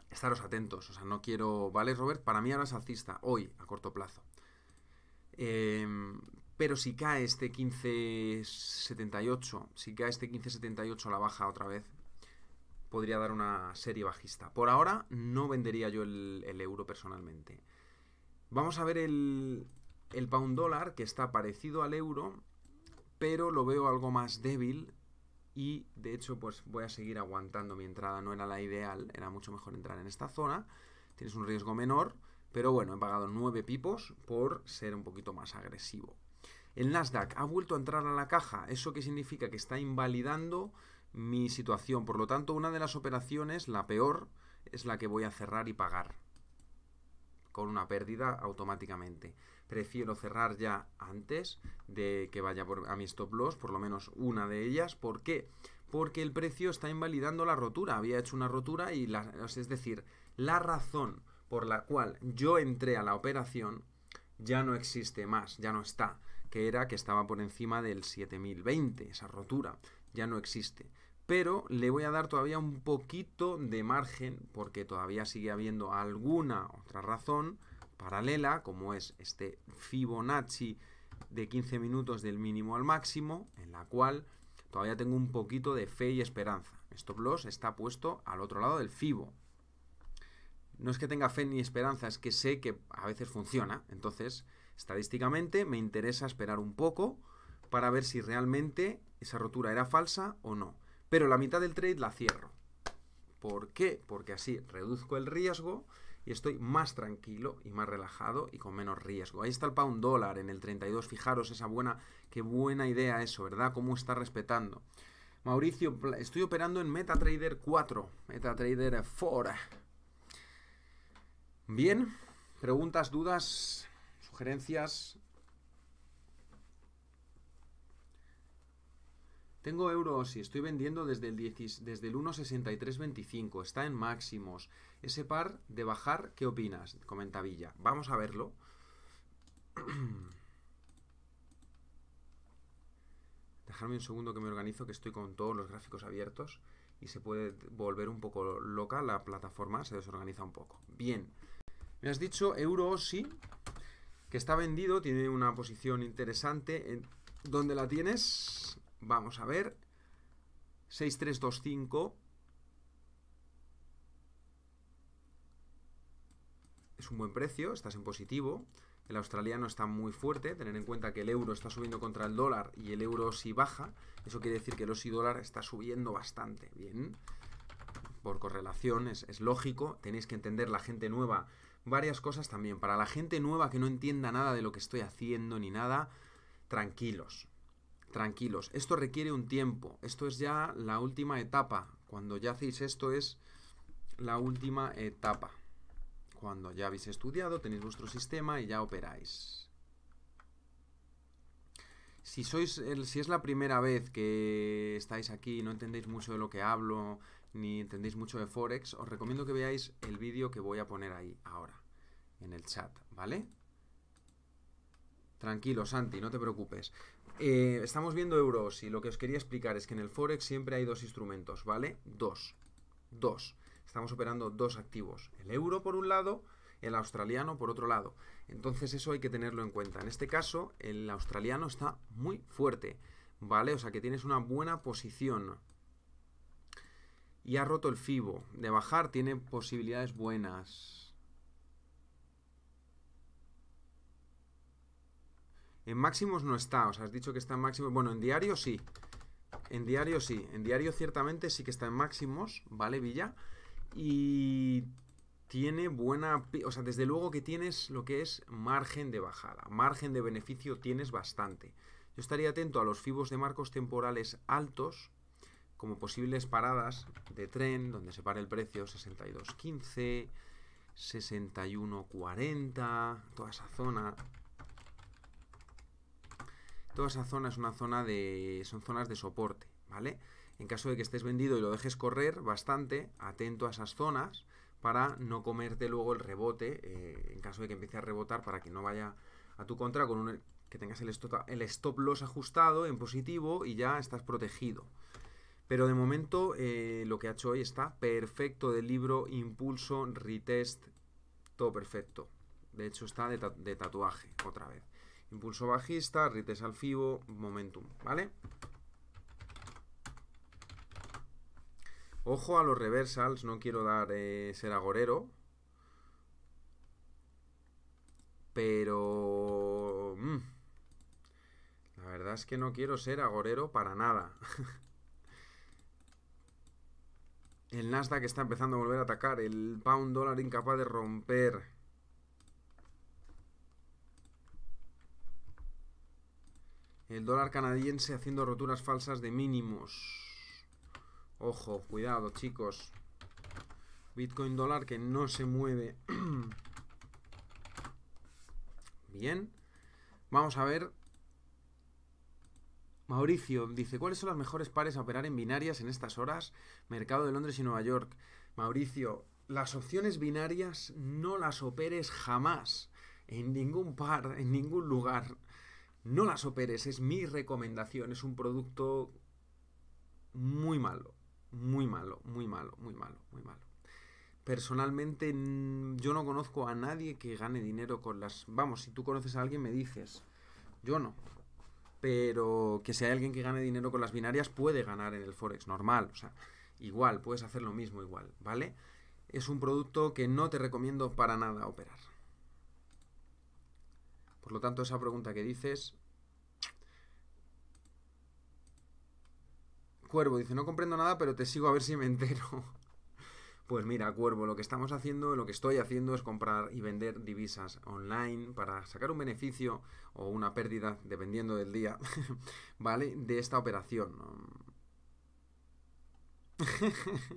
estaros atentos, o sea, no quiero... ¿Vale, Robert? Para mí ahora es alcista, hoy, a corto plazo. Eh, pero si cae este 1578, si cae este 1578 a la baja otra vez, podría dar una serie bajista. Por ahora no vendería yo el, euro personalmente. Vamos a ver el, el pound dólar, que está parecido al euro, pero lo veo algo más débil y de hecho pues voy a seguir aguantando mi entrada, no era la ideal, era mucho mejor entrar en esta zona, tienes un riesgo menor, pero bueno, he pagado 9 pipos por ser un poquito más agresivo. El Nasdaq ha vuelto a entrar a la caja, eso qué significa que está invalidando mi situación. Por lo tanto, una de las operaciones, la peor, es la que voy a cerrar y pagar con una pérdida automáticamente. Prefiero cerrar ya antes de que vaya por, a mi stop loss, por lo menos una de ellas. ¿Por qué? Porque el precio está invalidando la rotura. Había hecho una rotura y, es decir, la razón por la cual yo entré a la operación ya no existe más, ya no está que era que estaba por encima del 7020, esa rotura, ya no existe. Pero le voy a dar todavía un poquito de margen porque todavía sigue habiendo alguna otra razón paralela, como es este Fibonacci de 15 minutos del mínimo al máximo, en la cual todavía tengo un poquito de fe y esperanza. Stop loss está puesto al otro lado del Fibo. No es que tenga fe ni esperanza, es que sé que a veces funciona. Entonces, Estadísticamente me interesa esperar un poco para ver si realmente esa rotura era falsa o no. Pero la mitad del trade la cierro. ¿Por qué? Porque así reduzco el riesgo y estoy más tranquilo y más relajado y con menos riesgo. Ahí está el pound dólar en el 32, fijaros esa buena, qué buena idea eso, ¿verdad? Cómo está respetando. Mauricio, estoy operando en MetaTrader 4, MetaTrader 4. Bien, preguntas, dudas, Sugerencias. Tengo euros y estoy vendiendo desde el, desde el 1.6325. Está en máximos. Ese par de bajar, ¿qué opinas? Comenta Villa. Vamos a verlo. (clears throat) Dejarme un segundo que me organizo, que estoy con todos los gráficos abiertos y se puede volver un poco loca la plataforma, se desorganiza un poco. Bien, me has dicho euro sí que está vendido, tiene una posición interesante. ¿Dónde la tienes? Vamos a ver. 6325. Es un buen precio, estás en positivo. El australiano está muy fuerte, tener en cuenta que el euro está subiendo contra el dólar y el euro si baja, eso quiere decir que el OSI dólar está subiendo bastante, bien. Por correlación, es lógico, tenéis que entender la gente nueva varias cosas también. Para la gente nueva que no entienda nada de lo que estoy haciendo ni nada, tranquilos, tranquilos. Esto requiere un tiempo. Esto es ya la última etapa. Cuando ya hacéis esto es la última etapa. Cuando ya habéis estudiado, tenéis vuestro sistema y ya operáis. Si, sois el, si es la primera vez que estáis aquí y no entendéis mucho de lo que hablo, ni entendéis mucho de Forex, os recomiendo que veáis el vídeo que voy a poner ahí ahora, en el chat, ¿vale? Tranquilo, Santi, no te preocupes. Eh, estamos viendo euros y lo que os quería explicar es que en el Forex siempre hay dos instrumentos, ¿vale? Dos. Dos. Estamos operando dos activos. El euro por un lado, el australiano por otro lado. Entonces eso hay que tenerlo en cuenta. En este caso, el australiano está muy fuerte, ¿vale? O sea que tienes una buena posición y ha roto el FIBO. De bajar tiene posibilidades buenas. En máximos no está, o sea, has dicho que está en máximos. Bueno, en diario sí. En diario sí. En diario ciertamente sí que está en máximos, ¿vale, Villa? Y tiene buena... O sea, desde luego que tienes lo que es margen de bajada. Margen de beneficio tienes bastante. Yo estaría atento a los fibos de marcos temporales altos como posibles paradas de tren donde se para el precio 62.15, 61.40, toda esa zona. Toda esa zona es una zona de son zonas de soporte, ¿vale? En caso de que estés vendido y lo dejes correr bastante, atento a esas zonas para no comerte luego el rebote, eh, en caso de que empiece a rebotar para que no vaya a tu contra con que tengas el el stop loss ajustado en positivo y ya estás protegido. Pero de momento eh, lo que ha hecho hoy está perfecto del libro Impulso, Retest, todo perfecto. De hecho está de, tatuaje otra vez. Impulso bajista, retest al FIBO, momentum, ¿vale? Ojo a los reversals, no quiero dar eh, ser agorero. Pero... Mm, la verdad es que no quiero ser agorero para nada. (laughs) El Nasdaq está empezando a volver a atacar. El pound dólar incapaz de romper. El dólar canadiense haciendo roturas falsas de mínimos. Ojo, cuidado chicos. Bitcoin dólar que no se mueve. (clears throat) Bien. Vamos a ver Mauricio dice, ¿cuáles son las mejores pares a operar en binarias en estas horas? Mercado de Londres y Nueva York. Mauricio, las opciones binarias no las operes jamás, en ningún par, en ningún lugar. No las operes, es mi recomendación, es un producto muy malo, muy malo, muy malo, muy malo, muy malo. Personalmente mm, yo no conozco a nadie que gane dinero con las... Vamos, si tú conoces a alguien me dices, yo no, pero que si hay alguien que gane dinero con las binarias, puede ganar en el Forex normal. O sea, igual, puedes hacer lo mismo igual, ¿vale? Es un producto que no te recomiendo para nada operar. Por lo tanto, esa pregunta que dices... Cuervo dice, no comprendo nada, pero te sigo a ver si me entero. Pues mira, Cuervo, lo que estamos haciendo, lo que estoy haciendo es comprar y vender divisas online para sacar un beneficio o una pérdida, dependiendo del día, (laughs) ¿vale? De esta operación. (laughs)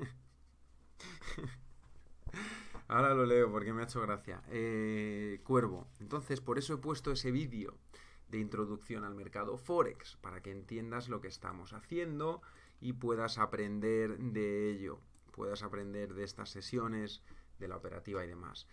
Ahora lo leo porque me ha hecho gracia. Eh, cuervo. Entonces, por eso he puesto ese vídeo de introducción al mercado Forex, para que entiendas lo que estamos haciendo y puedas aprender de ello puedas aprender de estas sesiones, de la operativa y demás.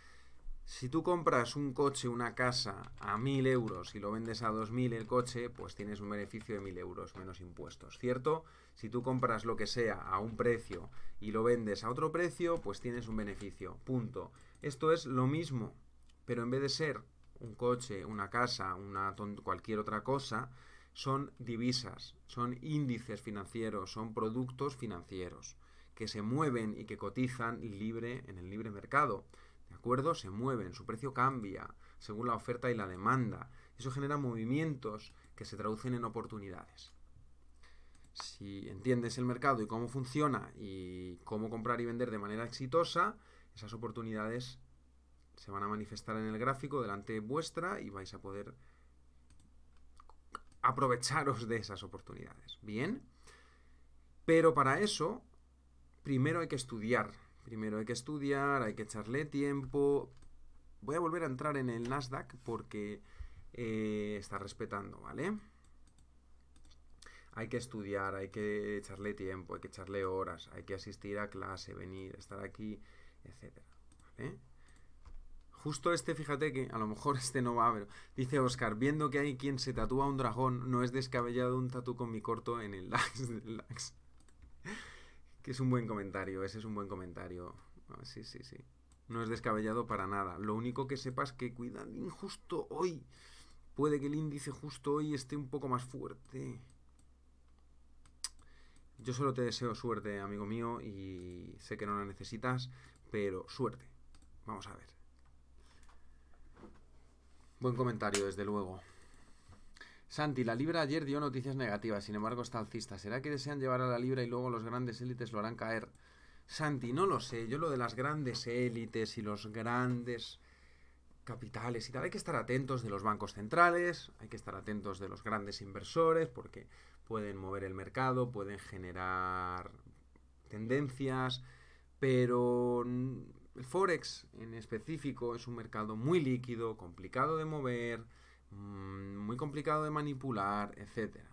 Si tú compras un coche, una casa a 1.000 euros y lo vendes a 2.000 el coche, pues tienes un beneficio de 1.000 euros menos impuestos, ¿cierto? Si tú compras lo que sea a un precio y lo vendes a otro precio, pues tienes un beneficio, punto. Esto es lo mismo, pero en vez de ser un coche, una casa, una cualquier otra cosa, son divisas, son índices financieros, son productos financieros que se mueven y que cotizan libre en el libre mercado. ¿De acuerdo? Se mueven, su precio cambia según la oferta y la demanda. Eso genera movimientos que se traducen en oportunidades. Si entiendes el mercado y cómo funciona y cómo comprar y vender de manera exitosa, esas oportunidades se van a manifestar en el gráfico delante vuestra y vais a poder aprovecharos de esas oportunidades. Bien, pero para eso primero hay que estudiar. Primero hay que estudiar, hay que echarle tiempo. Voy a volver a entrar en el Nasdaq porque eh, está respetando, ¿vale? Hay que estudiar, hay que echarle tiempo, hay que echarle horas, hay que asistir a clase, venir, estar aquí, etc. Justo este, fíjate que a lo mejor (laughs) este no va, pero dice Oscar, viendo que hay quien se tatúa un dragón, no es descabellado un tatú con mi corto en el lax es un buen comentario, ese es un buen comentario. Ah, sí, sí, sí. No es descabellado para nada. Lo único que sepas es que cuidan justo hoy. Puede que el índice justo hoy esté un poco más fuerte. Yo solo te deseo suerte, amigo mío, y sé que no la necesitas, pero suerte. Vamos a ver. Buen comentario, desde luego. Santi, la libra ayer dio noticias negativas, sin embargo está alcista. ¿Será que desean llevar a la libra y luego los grandes élites lo harán caer? Santi, no lo sé. Yo lo de las grandes élites y los grandes capitales y tal, hay que estar atentos de los bancos centrales, hay que estar atentos de los grandes inversores porque pueden mover el mercado, pueden generar tendencias, pero el Forex en específico es un mercado muy líquido, complicado de mover Mm, muy complicado de manipular, etcétera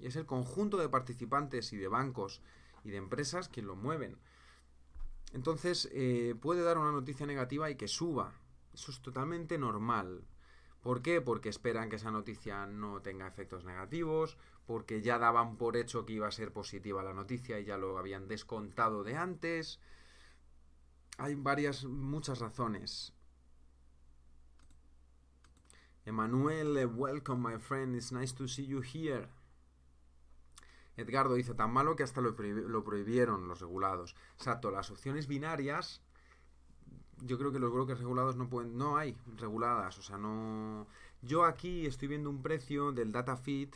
Y es el conjunto de participantes y de bancos y de empresas quien lo mueven. Entonces eh, puede dar una noticia negativa y que suba. Eso es totalmente normal. ¿Por qué? Porque esperan que esa noticia no tenga efectos negativos, porque ya daban por hecho que iba a ser positiva la noticia y ya lo habían descontado de antes. Hay varias, muchas razones. Emanuel, eh, welcome my friend, it's nice to see you here. Edgardo dice, tan malo que hasta lo, prohibieron los regulados. Exacto, las opciones binarias, yo creo que los brokers regulados no pueden, no hay reguladas, o sea, no... Yo aquí estoy viendo un precio del data feed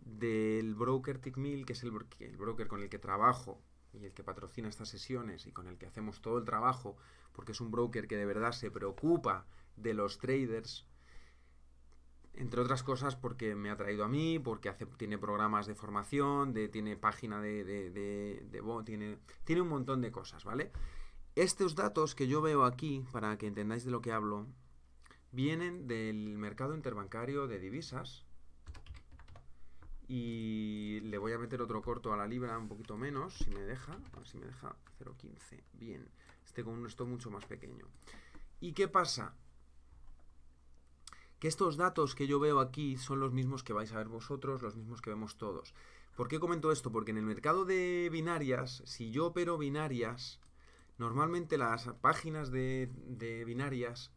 del broker Tickmill, que es el broker con el que trabajo y el que patrocina estas sesiones y con el que hacemos todo el trabajo, porque es un broker que de verdad se preocupa de los traders, entre otras cosas porque me ha traído a mí, porque tiene programas de formación, tiene página de, tiene, tiene un montón de cosas, ¿vale? Estos datos que yo veo aquí, para que entendáis de lo que hablo, vienen del mercado interbancario de divisas. Y le voy a meter otro corto a la libra, un poquito menos, si me deja. A ver si me deja 0.15. Bien. Este con esto mucho más pequeño. ¿Y qué pasa? que estos datos que yo veo aquí son los mismos que vais a ver vosotros, los mismos que vemos todos. ¿Por qué comento esto? Porque en el mercado de binarias, si yo opero binarias, normalmente las páginas de, binarias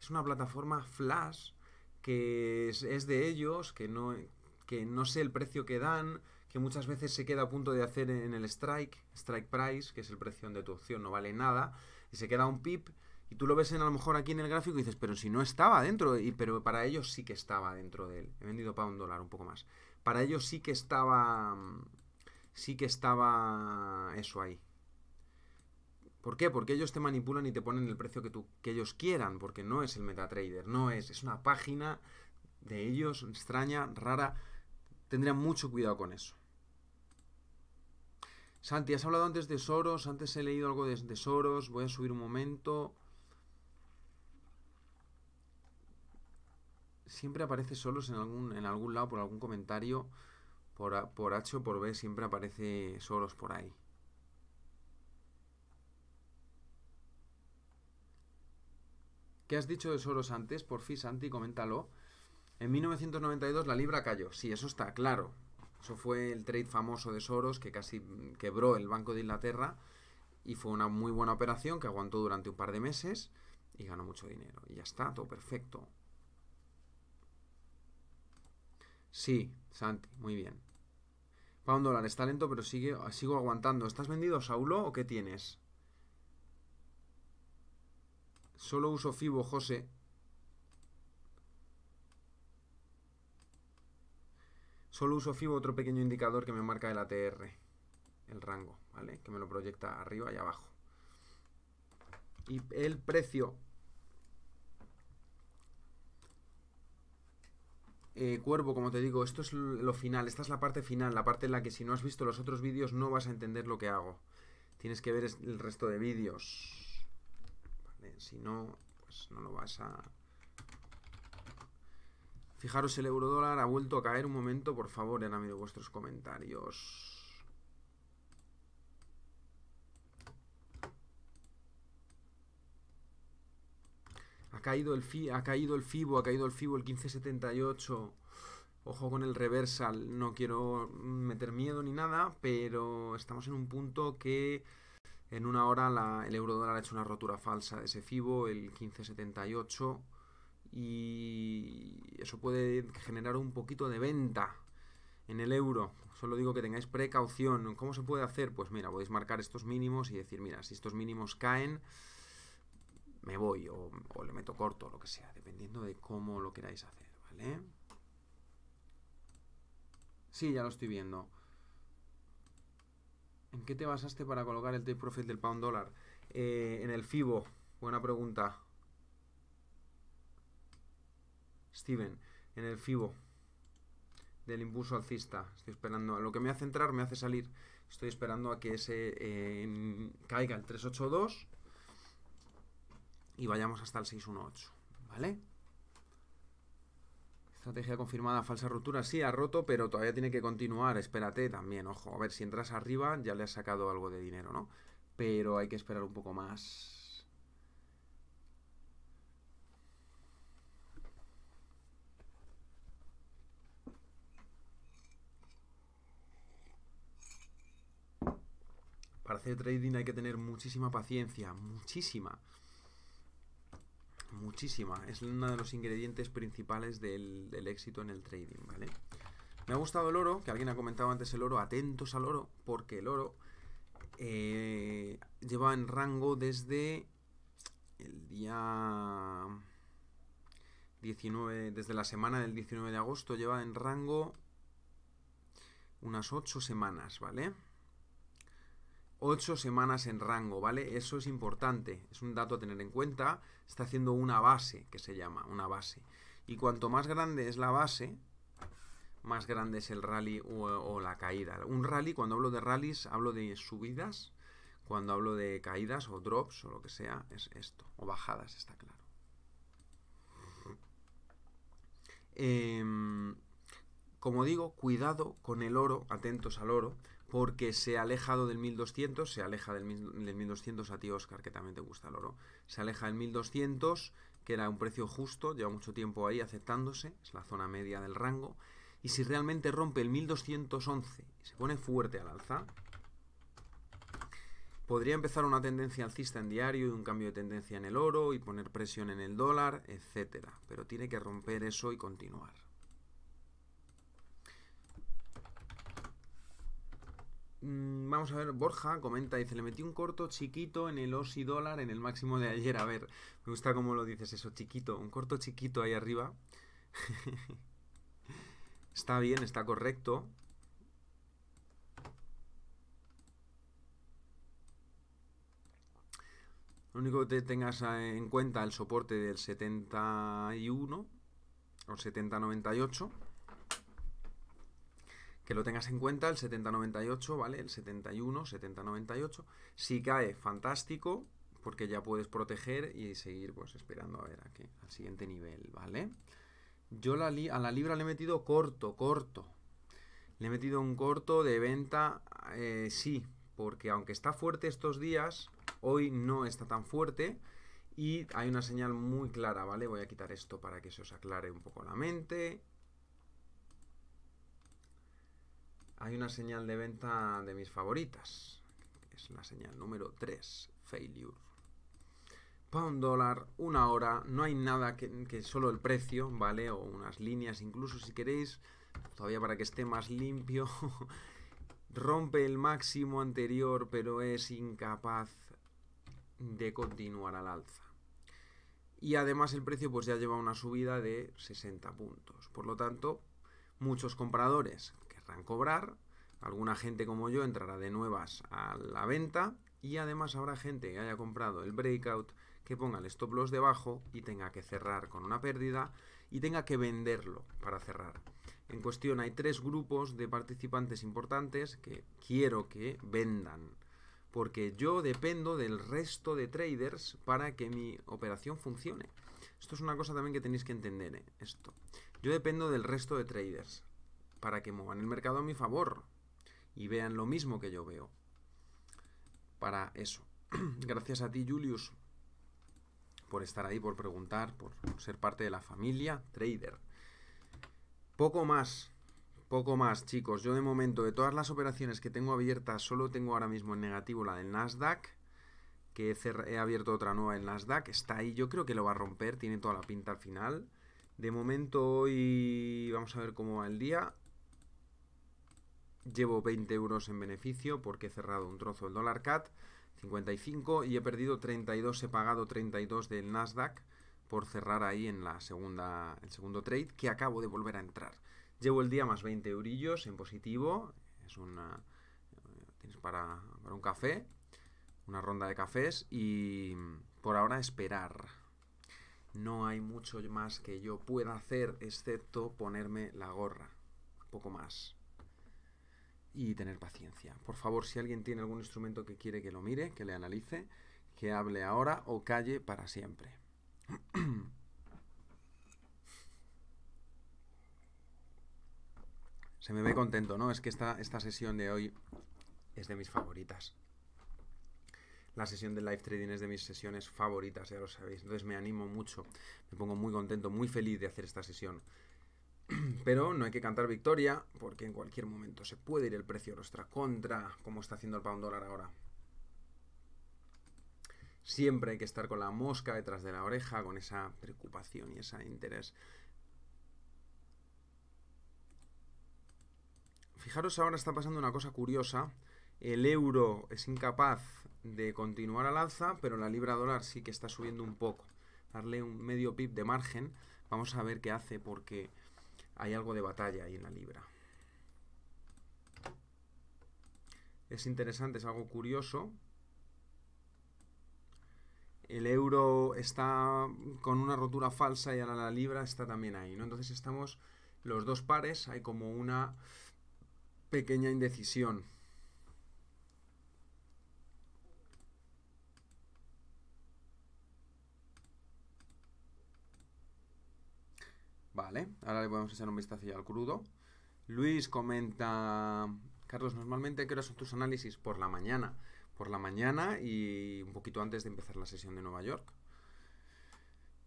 es una plataforma flash que es, de ellos, que no, que no sé el precio que dan, que muchas veces se queda a punto de hacer en el strike, strike price, que es el precio de tu opción, no vale nada, y se queda un pip tú lo ves en, a lo mejor aquí en el gráfico y dices, pero si no estaba dentro, y, pero para ellos sí que estaba dentro de él. He vendido para un dólar un poco más. Para ellos sí que estaba, mm, sí que estaba eso ahí. ¿Por qué? Porque ellos te manipulan y te ponen el precio que, tú, que ellos quieran, porque no es el MetaTrader, no es, es una página de ellos extraña, rara. Tendrían mucho cuidado con eso. Santi, has hablado antes de Soros, antes he leído algo de Soros, voy a subir un momento. siempre aparece Soros en algún, en algún lado, por algún comentario, por, por H o por B, siempre aparece Soros por ahí. ¿Qué has dicho de Soros antes? Por fin, Santi, coméntalo. En 1992 la libra cayó. Sí, eso está claro. Eso fue el trade famoso de Soros que casi quebró el Banco de Inglaterra y fue una muy buena operación que aguantó durante un par de meses y ganó mucho dinero. Y ya está, todo perfecto. Sí, Santi, muy bien. un dólar está lento, pero sigue, sigo aguantando. ¿Estás vendido, Saulo, o qué tienes? Solo uso Fibo, José. Solo uso FIBO, otro pequeño indicador que me marca el ATR, el rango, ¿vale? Que me lo proyecta arriba y abajo. Y el precio Eh, cuervo, como te digo, esto es lo final, esta es la parte final, la parte en la que si no has visto los otros vídeos no vas a entender lo que hago. Tienes que ver el resto de vídeos. si no, pues no lo vas a... Fijaros, el euro dólar ha vuelto a caer un momento, por favor, han habido vuestros comentarios. caído el, fi, ha caído el FIBO, ha caído el FIBO el 1578. Ojo con el reversal, no quiero meter miedo ni nada, pero estamos en un punto que en una hora el euro dólar ha hecho una rotura falsa de ese FIBO, el 1578, y eso puede generar un poquito de venta en el euro. Solo digo que tengáis precaución. ¿Cómo se puede hacer? Pues mira, podéis marcar estos mínimos y decir, mira, si estos mínimos caen, me voy o, le meto corto, lo que sea, dependiendo de cómo lo queráis hacer, ¿vale? Sí, ya lo estoy viendo. ¿En qué te basaste para colocar el take profit del pound dólar? Eh, en el FIBO. Buena pregunta. Steven, en el FIBO del impulso alcista. Estoy esperando. Lo que me hace entrar me hace salir. Estoy esperando a que ese eh, caiga el 382 y vayamos hasta el 618, ¿vale? Estrategia confirmada, falsa ruptura, sí, ha roto, pero todavía tiene que continuar, espérate también, ojo, a ver, si entras arriba ya le has sacado algo de dinero, ¿no? Pero hay que esperar un poco más. Para hacer trading hay que tener muchísima paciencia, muchísima muchísima. Es uno de los ingredientes principales del, éxito en el trading, ¿vale? Me ha gustado el oro, que alguien ha comentado antes el oro, atentos al oro, porque el oro eh, lleva en rango desde el día 19, desde la semana del 19 de agosto, lleva en rango unas 8 semanas, ¿vale? 8 semanas en rango, ¿vale? Eso es importante, es un dato a tener en cuenta. Está haciendo una base, que se llama, una base. Y cuanto más grande es la base, más grande es el rally o, la caída. Un rally, cuando hablo de rallies, hablo de subidas. Cuando hablo de caídas o drops o lo que sea, es esto. O bajadas, está claro. Em, como digo, cuidado con el oro, atentos al oro, porque se ha alejado del 1200, se aleja del, 1200 a ti, Oscar, que también te gusta el oro. Se aleja del 1200, que era un precio justo, lleva mucho tiempo ahí aceptándose, es la zona media del rango. Y si realmente rompe el 1211 y se pone fuerte al alza, podría empezar una tendencia alcista en diario y un cambio de tendencia en el oro y poner presión en el dólar, etcétera. Pero tiene que romper eso y continuar. Mm, vamos a ver, Borja comenta, dice, le metí un corto chiquito en el OSI dólar en el máximo de ayer. A ver, me gusta cómo lo dices eso, chiquito, un corto chiquito ahí arriba. (laughs) está bien, está correcto. Lo único que te tengas eh, en cuenta el soporte del 71 o 7098 que lo tengas en cuenta, el 70,98, ¿vale? El 71, 70,98, Si cae, fantástico, porque ya puedes proteger y seguir pues esperando a ver a al siguiente nivel, ¿vale? Yo a la libra le he metido corto, corto. Le he metido un corto de venta, eh, sí, porque aunque está fuerte estos días, hoy no está tan fuerte y hay una señal muy clara, ¿vale? Voy a quitar esto para que se os aclare un poco la mente hay una señal de venta de mis favoritas. Es la señal número 3, failure. Pound dólar, una hora, no hay nada que, solo el precio, ¿vale? O unas líneas incluso si queréis, todavía para que esté más limpio. (laughs) Rompe el máximo anterior, pero es incapaz de continuar al alza. Y además el precio pues ya lleva una subida de 60 puntos. Por lo tanto, muchos compradores cobrar, alguna gente como yo entrará de nuevas a la venta y además habrá gente que haya comprado el breakout que ponga el stop loss debajo y tenga que cerrar con una pérdida y tenga que venderlo para cerrar. En cuestión hay tres grupos de participantes importantes que quiero que vendan porque yo dependo del resto de traders para que mi operación funcione. Esto es una cosa también que tenéis que entender, ¿eh? esto. Yo dependo del resto de traders para que muevan el mercado a mi favor y vean lo mismo que yo veo. Para eso. (clears throat) Gracias a ti, Julius, por estar ahí, por preguntar, por ser parte de la familia trader. Poco más, poco más, chicos. Yo de momento, de todas las operaciones que tengo abiertas, solo tengo ahora mismo en negativo la del Nasdaq, que he, abierto otra nueva del Nasdaq. Está ahí, yo creo que lo va a romper, tiene toda la pinta al final. De momento hoy vamos a ver cómo va el día. Llevo 20 euros en beneficio porque he cerrado un trozo del dólar CAT, 55, y he perdido 32, he pagado 32 del Nasdaq por cerrar ahí en la segunda, el segundo trade que acabo de volver a entrar. Llevo el día más 20 eurillos en positivo, es una... tienes para, para un café, una ronda de cafés y por ahora esperar. No hay mucho más que yo pueda hacer excepto ponerme la gorra, poco más y tener paciencia. Por favor, si alguien tiene algún instrumento que quiere que lo mire, que le analice, que hable ahora o calle para siempre. (clears throat) Se me ve contento, ¿no? Es que esta, esta sesión de hoy es de mis favoritas. La sesión de live trading es de mis sesiones favoritas, ya lo sabéis. Entonces me animo mucho, me pongo muy contento, muy feliz de hacer esta sesión. (clears throat) Pero no hay que cantar victoria, porque en cualquier momento se puede ir el precio a nuestra contra, como está haciendo el pound dólar ahora. Siempre hay que estar con la mosca detrás de la oreja, con esa preocupación y ese interés. Fijaros, ahora está pasando una cosa curiosa. El euro es incapaz de continuar al alza, pero la libra dólar sí que está subiendo un poco. Darle un medio pip de margen. Vamos a ver qué hace, porque hay algo de batalla ahí en la libra. Es interesante, es algo curioso. El euro está con una rotura falsa y ahora la libra está también ahí, ¿no? Entonces estamos los dos pares, hay como una pequeña indecisión. Vale, ahora le podemos echar un vistazo al crudo. Luis comenta, Carlos, normalmente ¿qué horas son tus análisis? Por la mañana. Por la mañana y un poquito antes de empezar la sesión de Nueva York.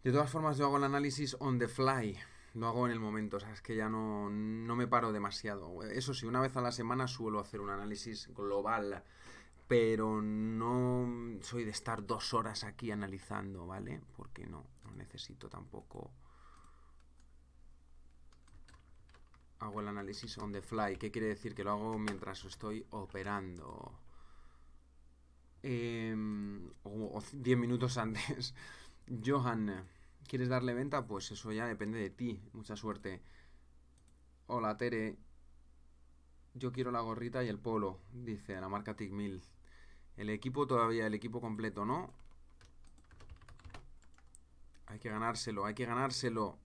De todas formas, yo hago el análisis on the fly. Lo hago en el momento, o sea, es que ya no, no me paro demasiado. Eso sí, una vez a la semana suelo hacer un análisis global, pero no soy de estar dos horas aquí analizando, ¿vale? Porque no, no necesito tampoco... hago el análisis on the fly. ¿Qué quiere decir? Que lo hago mientras estoy operando. Em, o 10 minutos (laughs) antes. Johan, ¿quieres darle venta? Pues eso ya depende de ti. Mucha suerte. Hola, Tere. Yo quiero la gorrita y el polo, dice la marca Tickmill. El equipo todavía, el equipo completo, ¿no? Hay que ganárselo, hay que ganárselo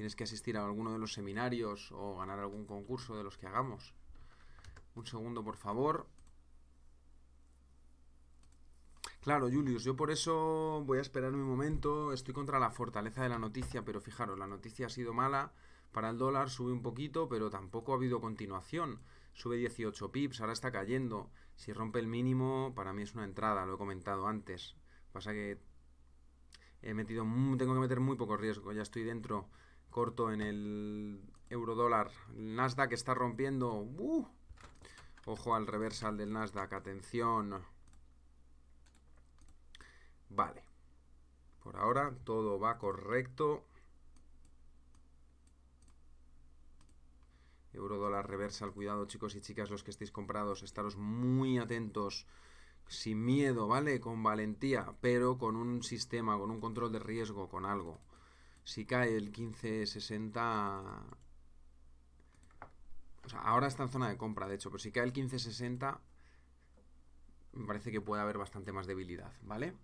tienes que asistir a alguno de los seminarios o ganar algún concurso de los que hagamos. Un segundo, por favor. Claro, Julius, yo por eso voy a esperar un momento. Estoy contra la fortaleza de la noticia, pero fijaros, la noticia ha sido mala. Para el dólar sube un poquito, pero tampoco ha habido continuación. Sube 18 pips, ahora está cayendo. Si rompe el mínimo, para mí es una entrada, lo he comentado antes. Pasa que he metido, tengo que meter muy poco riesgo, ya estoy dentro corto en el euro dólar. El Nasdaq está rompiendo. Uh, ojo al reversal del Nasdaq, atención. Vale. Por ahora todo va correcto. Euro dólar reversal, cuidado chicos y chicas los que estéis comprados, estaros muy atentos, sin miedo, ¿vale? Con valentía, pero con un sistema, con un control de riesgo, con algo si cae el 1560... O sea, ahora está en zona de compra, de hecho, pero si cae el 1560 me parece que puede haber bastante más debilidad, ¿vale?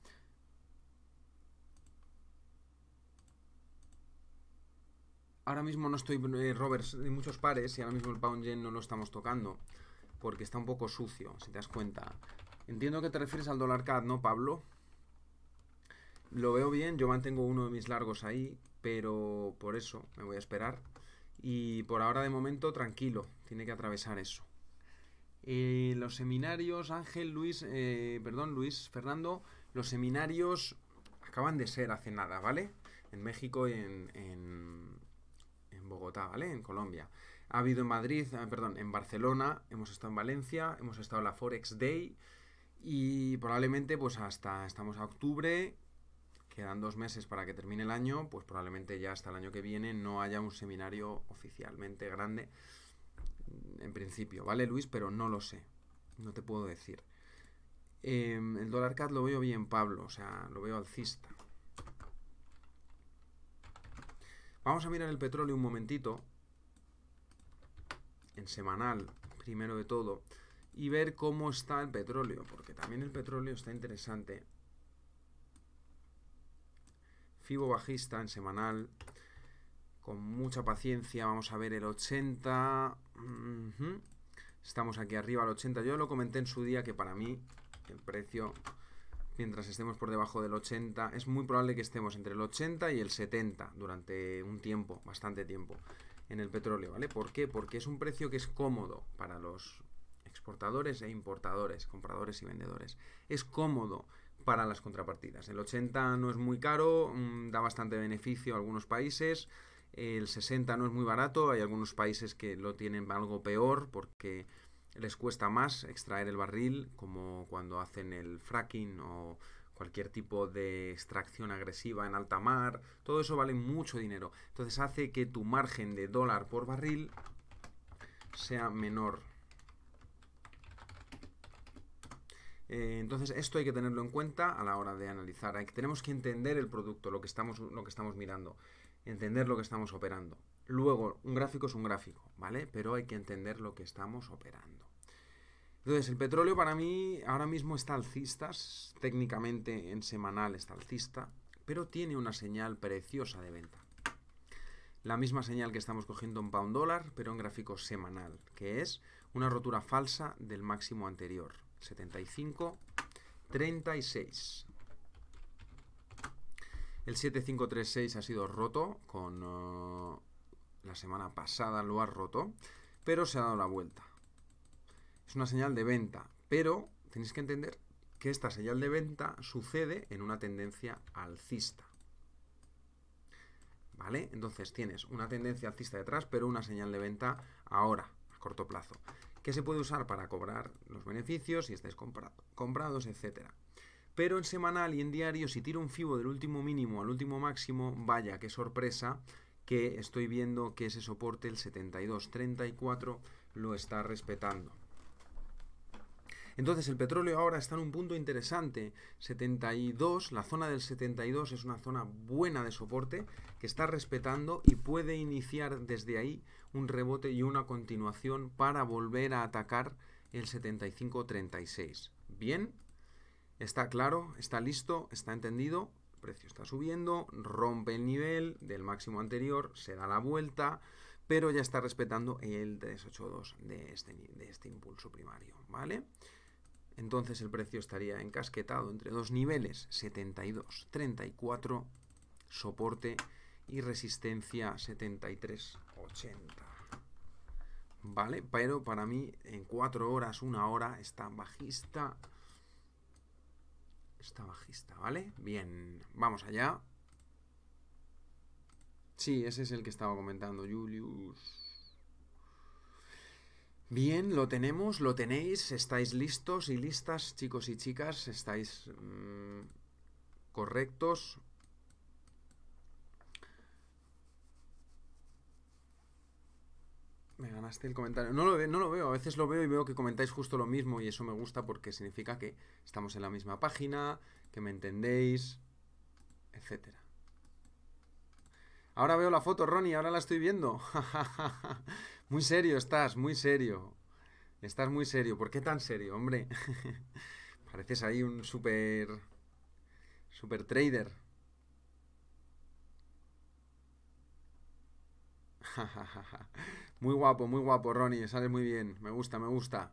Ahora mismo no estoy, Robert, eh, Roberts, de muchos pares y ahora mismo el Pound Yen no lo estamos tocando porque está un poco sucio, si te das cuenta. Entiendo que te refieres al dólar CAD, ¿no, Pablo? Lo veo bien, yo mantengo uno de mis largos ahí, pero por eso me voy a esperar. Y por ahora de momento tranquilo, tiene que atravesar eso. Eh, los seminarios, Ángel, Luis, eh, perdón, Luis, Fernando, los seminarios acaban de ser hace nada, ¿vale? En México y en, Bogotá, ¿vale? En Colombia. Ha habido en Madrid, ah, perdón, en Barcelona, hemos estado en Valencia, hemos estado en la Forex Day y probablemente pues hasta estamos a octubre quedan dos meses para que termine el año, pues probablemente ya hasta el año que viene no haya un seminario oficialmente grande. Mm, en principio, ¿vale, Luis? Pero no lo sé. No te puedo decir. Em, el dólar CAD lo veo bien, Pablo. O sea, lo veo alcista. Vamos a mirar el petróleo un momentito. En semanal, primero de todo. Y ver cómo está el petróleo. Porque también el petróleo está interesante. Fibo bajista en semanal. Con mucha paciencia vamos a ver el 80. Estamos aquí arriba al 80. Yo lo comenté en su día que para mí el precio, mientras estemos por debajo del 80, es muy probable que estemos entre el 80 y el 70 durante un tiempo, bastante tiempo, en el petróleo, ¿vale? ¿Por qué? Porque es un precio que es cómodo para los exportadores e importadores, compradores y vendedores. Es cómodo para las contrapartidas. El 80 no es muy caro, mm, da bastante beneficio a algunos países. El 60 no es muy barato, hay algunos países que lo tienen algo peor porque les cuesta más extraer el barril, como cuando hacen el fracking o cualquier tipo de extracción agresiva en alta mar. Todo eso vale mucho dinero. Entonces hace que tu margen de dólar por barril sea menor Eh, entonces esto hay que tenerlo en cuenta a la hora de analizar. tenemos que entender el producto, lo que, estamos, lo que estamos mirando, entender lo que estamos operando. Luego, un gráfico es un gráfico, ¿vale? Pero hay que entender lo que estamos operando. Entonces, el petróleo para mí ahora mismo está alcista, técnicamente en semanal está alcista, pero tiene una señal preciosa de venta. La misma señal que estamos cogiendo en pound dólar, pero en gráfico semanal, que es una rotura falsa del máximo anterior. 75, 36. El 7536 ha sido roto con uh, la semana pasada lo ha roto, pero se ha dado la vuelta. Es una señal de venta, pero tenéis que entender que esta señal de venta sucede en una tendencia alcista. ¿Vale? Entonces tienes una tendencia alcista detrás, pero una señal de venta ahora, a corto plazo que se puede usar para cobrar los beneficios y estáis comprados, etc. Pero en semanal y en diario, si tiro un FIBO del último mínimo al último máximo, vaya, qué sorpresa, que estoy viendo que ese soporte, el 72.34, lo está respetando. Entonces el petróleo ahora está en un punto interesante, 72, la zona del 72 es una zona buena de soporte que está respetando y puede iniciar desde ahí un rebote y una continuación para volver a atacar el 75.36 36 Bien, está claro, está listo, está entendido, el precio está subiendo, rompe el nivel del máximo anterior, se da la vuelta, pero ya está respetando el 382 de este, de este impulso primario, ¿vale? Entonces el precio estaría encasquetado entre dos niveles, 72, 34, soporte y resistencia 73, 80. ¿vale? Pero para mí en cuatro horas, una hora, está bajista. Está bajista, ¿vale? Bien, vamos allá. Sí, ese es el que estaba comentando, Julius. Bien, lo tenemos, lo tenéis, estáis listos y listas, chicos y chicas, estáis mm, correctos. Me ganaste el comentario. No lo, no lo veo, a veces lo veo y veo que comentáis justo lo mismo y eso me gusta porque significa que estamos en la misma página, que me entendéis, etcétera. Ahora veo la foto, Ronnie, ahora la estoy viendo. (laughs) muy serio estás, muy serio. Estás muy serio. ¿Por qué tan serio, hombre? (laughs) Pareces ahí un super... super trader. (laughs) Muy guapo, muy guapo, Ronnie. Sales muy bien. Me gusta, me gusta.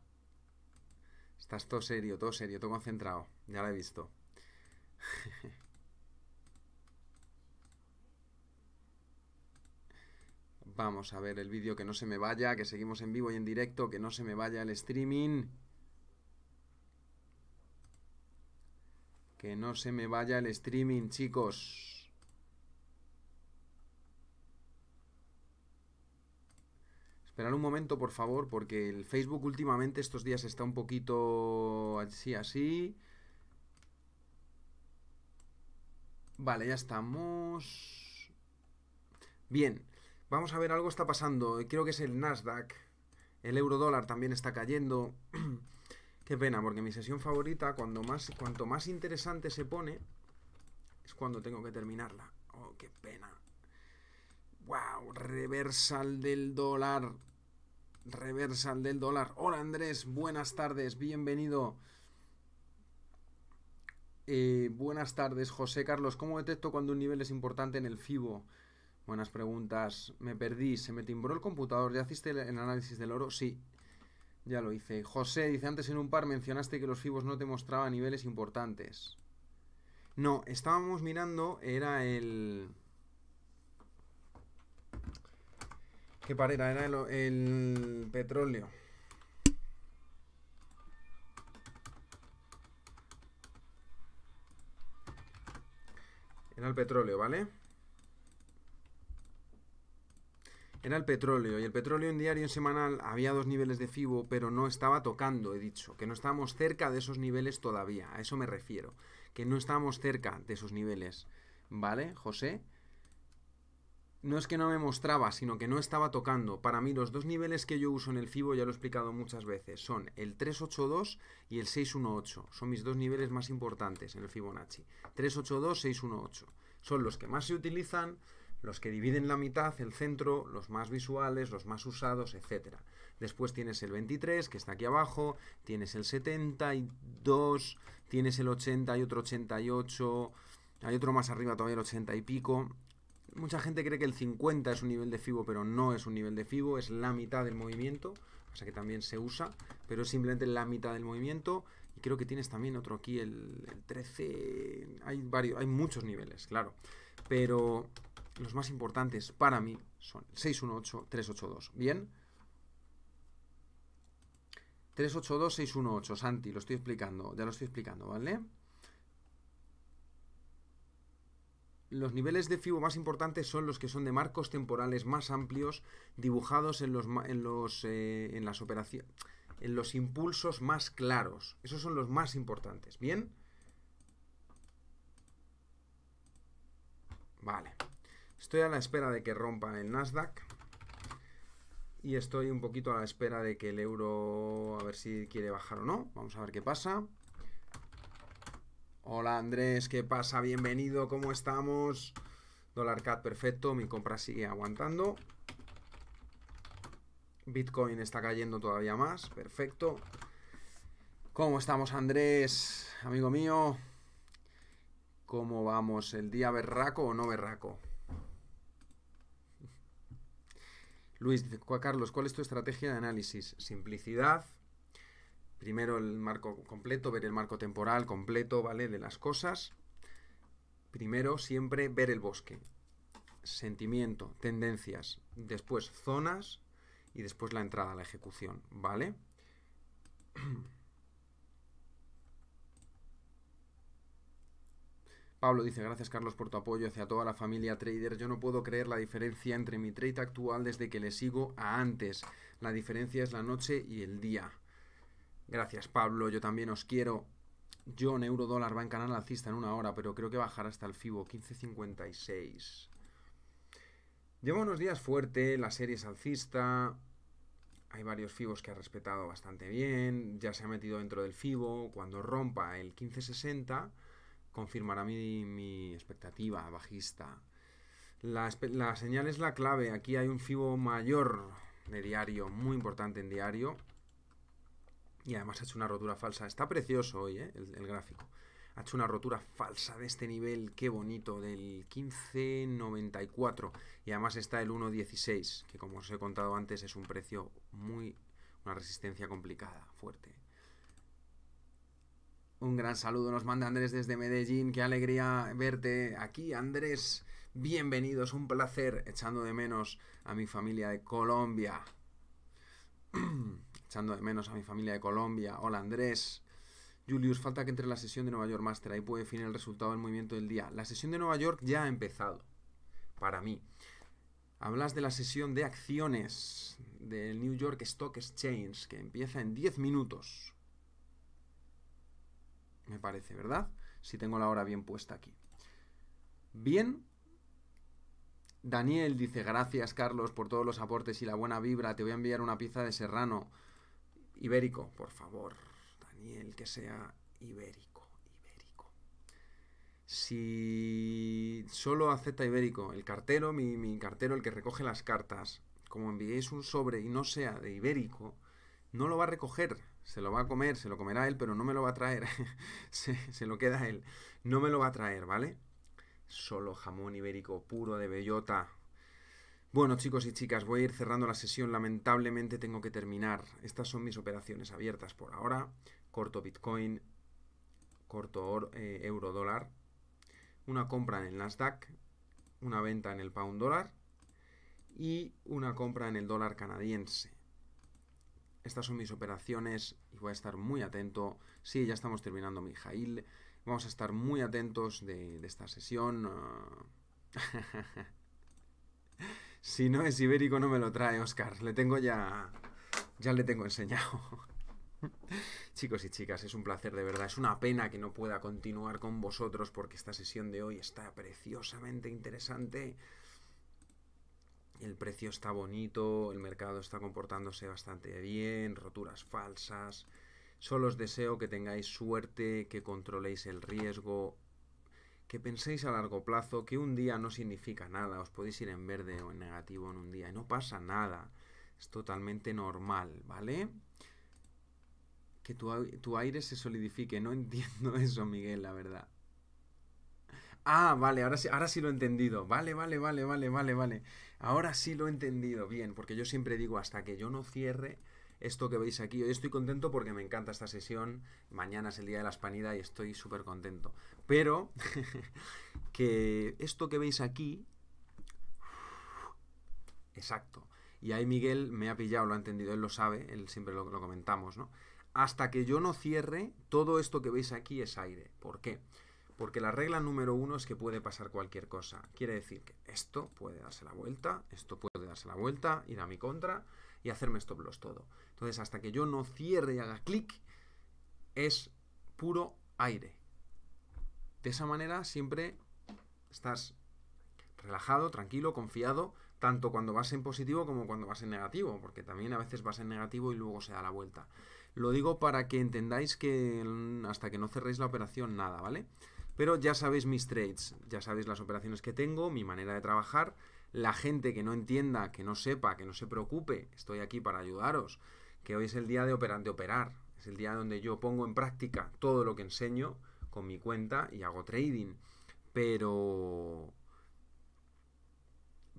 Estás todo serio, todo serio, todo concentrado. Ya lo he visto. (laughs) Vamos a ver el vídeo, que no se me vaya, que seguimos en vivo y en directo, que no se me vaya el streaming. Que no se me vaya el streaming, chicos. Esperad un momento, por favor, porque el Facebook últimamente estos días está un poquito así, así. Vale, ya estamos. Bien, vamos a ver, algo está pasando. Creo que es el Nasdaq. El euro dólar también está cayendo. (clears throat) Qué pena, porque mi sesión favorita, cuando más, cuanto más interesante se pone, es cuando tengo que terminarla. Oh, qué pena. Wow, reversal del dólar. Reversal del dólar. Hola Andrés, buenas tardes, bienvenido. Eh, buenas tardes, José Carlos. ¿Cómo detecto cuando un nivel es importante en el FIBO? Buenas preguntas. Me perdí, se me timbró el computador. ¿Ya hiciste el análisis del oro? Sí, ya lo hice. José dice, antes en un par mencionaste que los FIBOs no te mostraban niveles importantes. No, estábamos mirando, era el... ¿Qué parera era el, petróleo? Era el petróleo, ¿vale? Era el petróleo, y el petróleo en diario y en semanal había dos niveles de FIBO, pero no estaba tocando, he dicho, que no estábamos cerca de esos niveles todavía, a eso me refiero, que no estábamos cerca de esos niveles, ¿vale, José? no es que no me mostraba, sino que no estaba tocando. Para mí los dos niveles que yo uso en el FIBO, ya lo he explicado muchas veces, son el 382 y el 618. Son mis dos niveles más importantes en el Fibonacci. 382, 618. Son los que más se utilizan, los que dividen la mitad, el centro, los más visuales, los más usados, etc. Después tienes el 23, que está aquí abajo, tienes el 72, tienes el 80, hay otro 88... Hay otro más arriba todavía, el 80 y pico mucha gente cree que el 50 es un nivel de FIBO, pero no es un nivel de FIBO, es la mitad del movimiento, o sea que también se usa, pero es simplemente la mitad del movimiento. Y creo que tienes también otro aquí, el, 13, hay, varios, hay muchos niveles, claro. Pero los más importantes para mí son 618, 382, ¿bien? 382, 618, Santi, lo estoy explicando, ya lo estoy explicando, ¿vale? los niveles de FIBO más importantes son los que son de marcos temporales más amplios dibujados en los, los, eh, en las operaciones, en los impulsos más claros. Esos son los más importantes, ¿bien? Vale. Estoy a la espera de que rompa el Nasdaq. Y estoy un poquito a la espera de que el euro, a ver si quiere bajar o no. Vamos a ver qué pasa. Hola Andrés, ¿qué pasa? Bienvenido, ¿cómo estamos? Dólar CAD perfecto, mi compra sigue aguantando. Bitcoin está cayendo todavía más, perfecto. ¿Cómo estamos Andrés, amigo mío? ¿Cómo vamos? ¿El día berraco o no berraco? (laughs) Luis, Carlos, ¿cuál es tu estrategia de análisis? Simplicidad, primero el marco completo, ver el marco temporal completo, ¿vale? De las cosas. Primero siempre ver el bosque. Sentimiento, tendencias, después zonas y después la entrada a la ejecución, ¿vale? (clears throat) Pablo dice, gracias Carlos por tu apoyo hacia toda la familia trader. Yo no puedo creer la diferencia entre mi trade actual desde que le sigo a antes. La diferencia es la noche y el día. Gracias, Pablo. Yo también os quiero. John, euro dólar, va en canal alcista en una hora, pero creo que bajará hasta el FIBO, 15.56. Lleva unos días fuerte, la serie es alcista. Hay varios FIBOs que ha respetado bastante bien. Ya se ha metido dentro del FIBO. Cuando rompa el 1560, confirmará mi, expectativa bajista. la señal es la clave. Aquí hay un FIBO mayor de diario, muy importante en diario. Y además ha hecho una rotura falsa. Está precioso hoy, ¿eh? el, gráfico. Ha hecho una rotura falsa de este nivel, qué bonito, del 15.94. Y además está el 1.16, que como os he contado antes es un precio muy... una resistencia complicada, fuerte. Un gran saludo nos manda Andrés desde Medellín. Qué alegría verte aquí, Andrés. Bienvenidos, un placer. Echando de menos a mi familia de Colombia. (clears throat) echando de menos a mi familia de Colombia. Hola Andrés. Julius, falta que entre la sesión de Nueva York Master. Ahí puede definir el resultado del movimiento del día. La sesión de Nueva York ya ha empezado. Para mí. Hablas de la sesión de acciones del New York Stock Exchange, que empieza en 10 minutos. Me parece, ¿verdad? Si tengo la hora bien puesta aquí. Bien. Daniel dice, gracias Carlos por todos los aportes y la buena vibra. Te voy a enviar una pieza de Serrano. Ibérico, por favor, Daniel, que sea ibérico, ibérico. Si solo acepta ibérico, el cartero, mi, cartero, el que recoge las cartas, como enviéis un sobre y no sea de ibérico, no lo va a recoger, se lo va a comer, se lo comerá él, pero no me lo va a traer, (laughs) se, se, lo queda él, no me lo va a traer, ¿vale? Solo jamón ibérico puro de bellota, bueno chicos y chicas, voy a ir cerrando la sesión, lamentablemente tengo que terminar. Estas son mis operaciones abiertas por ahora. Corto Bitcoin, corto eh, euro dólar, una compra en el Nasdaq, una venta en el pound dólar y una compra en el dólar canadiense. Estas son mis operaciones y voy a estar muy atento. Sí, ya estamos terminando, Mijail. Vamos a estar muy atentos de esta sesión. (laughs) (laughs) Si no es ibérico, no me lo trae, Oscar. Le tengo ya. Ya le tengo enseñado. (laughs) Chicos y chicas, es un placer de verdad. Es una pena que no pueda continuar con vosotros porque esta sesión de hoy está preciosamente interesante. El precio está bonito, el mercado está comportándose bastante bien, roturas falsas. Solo os deseo que tengáis suerte, que controléis el riesgo que penséis a largo plazo, que un día no significa nada, os podéis ir en verde o en negativo en un día y no pasa nada, es totalmente normal, ¿vale? Que tu, aire se solidifique, no (laughs) entiendo eso, Miguel, la verdad. Ah, vale, ahora sí, ahora sí lo he entendido. Vale, vale, vale, vale, vale, vale. Ahora sí lo he entendido. Bien, porque yo siempre digo, hasta que yo no cierre esto que veis aquí, hoy estoy contento porque me encanta esta sesión. Mañana es el día de la Hispanidad y estoy súper contento pero (laughs) que esto que veis aquí... Exacto. Y ahí Miguel me ha pillado, lo ha entendido, él lo sabe, él siempre lo, comentamos, ¿no? Hasta que yo no cierre, todo esto que veis aquí es aire. ¿Por qué? Porque la regla número uno es que puede pasar cualquier cosa. Quiere decir que esto puede darse la vuelta, esto puede darse la vuelta, ir a mi contra y hacerme stop loss todo. Entonces, hasta que yo no cierre y haga clic, es puro aire. De esa manera siempre estás relajado, tranquilo, confiado, tanto cuando vas en positivo como cuando vas en negativo, porque también a veces vas en negativo y luego se da la vuelta. Lo digo para que entendáis que hasta que no cerréis la operación, nada, ¿vale? Pero ya sabéis mis trades, ya sabéis las operaciones que tengo, mi manera de trabajar. La gente que no entienda, que no sepa, que no se preocupe, estoy aquí para ayudaros. Que hoy es el día de operar, de operar. Es el día donde yo pongo en práctica todo lo que enseño con mi cuenta y hago trading. Pero...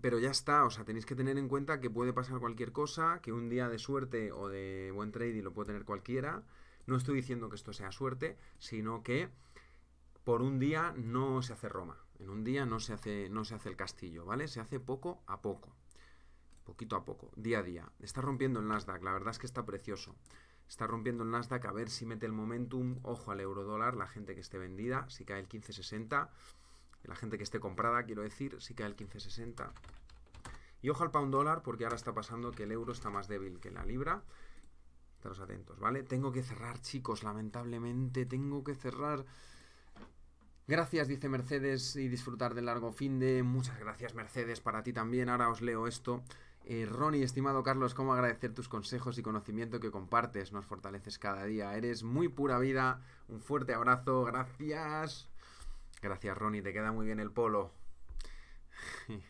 Pero ya está, o sea, tenéis que tener en cuenta que puede pasar cualquier cosa, que un día de suerte o de buen trading lo puede tener cualquiera. No estoy diciendo que esto sea suerte, sino que por un día no se hace Roma. En un día no se hace, no se hace el castillo, ¿vale? Se hace poco a poco. Poquito a poco, día a día. Está rompiendo el Nasdaq, la verdad es que está precioso. Está rompiendo el Nasdaq, a ver si mete el momentum. Ojo al euro dólar, la gente que esté vendida, si cae el 1560. La gente que esté comprada, quiero decir, si cae el 1560. Y ojo al pound dólar, porque ahora está pasando que el euro está más débil que la libra. Estaros atentos, ¿vale? Tengo que cerrar, chicos, lamentablemente, tengo que cerrar. Gracias, dice Mercedes, y disfrutar del largo fin de. Muchas gracias, Mercedes, para ti también. Ahora os leo esto. Eh, Ronnie, estimado Carlos, cómo agradecer tus consejos y conocimiento que compartes, nos fortaleces cada día. Eres muy pura vida, un fuerte abrazo, gracias. Gracias, Ronnie, te queda muy bien el polo. (laughs)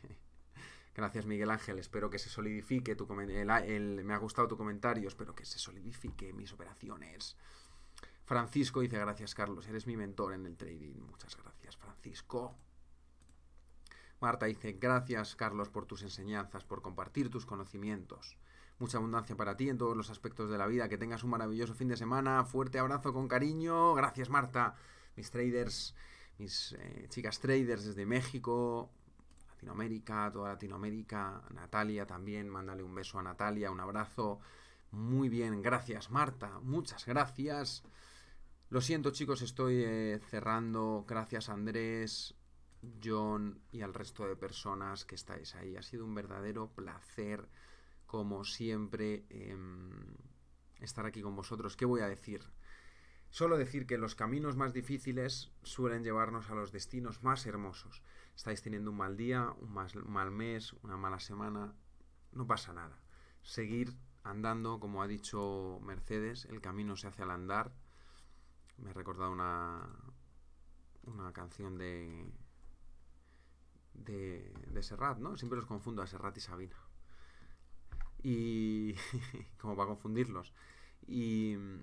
gracias, Miguel Ángel, espero que se solidifique tu comentario. Me ha gustado tu comentario, espero que se solidifique mis operaciones. Francisco dice, gracias, Carlos, eres mi mentor en el trading. Muchas gracias, Francisco. Marta dice, gracias Carlos por tus enseñanzas, por compartir tus conocimientos. Mucha abundancia para ti en todos los aspectos de la vida. Que tengas un maravilloso fin de semana. Fuerte abrazo con cariño. Gracias Marta. Mis traders, mis eh, chicas traders desde México, Latinoamérica, toda Latinoamérica. Natalia también. Mándale un beso a Natalia, un abrazo. Muy bien, gracias Marta. Muchas gracias. Lo siento chicos, estoy eh, cerrando. Gracias Andrés. John y al resto de personas que estáis ahí. Ha sido un verdadero placer, como siempre, em, estar aquí con vosotros. ¿Qué voy a decir? Solo decir que los caminos más difíciles suelen llevarnos a los destinos más hermosos. Estáis teniendo un mal día, un mal mes, una mala semana. No pasa nada. Seguir andando, como ha dicho Mercedes, el camino se hace al andar. Me he recordado una, una canción de de, Serrat, ¿no? Siempre los confundo a Serrat y Sabina. Y. va (laughs) a confundirlos. Y. Mm,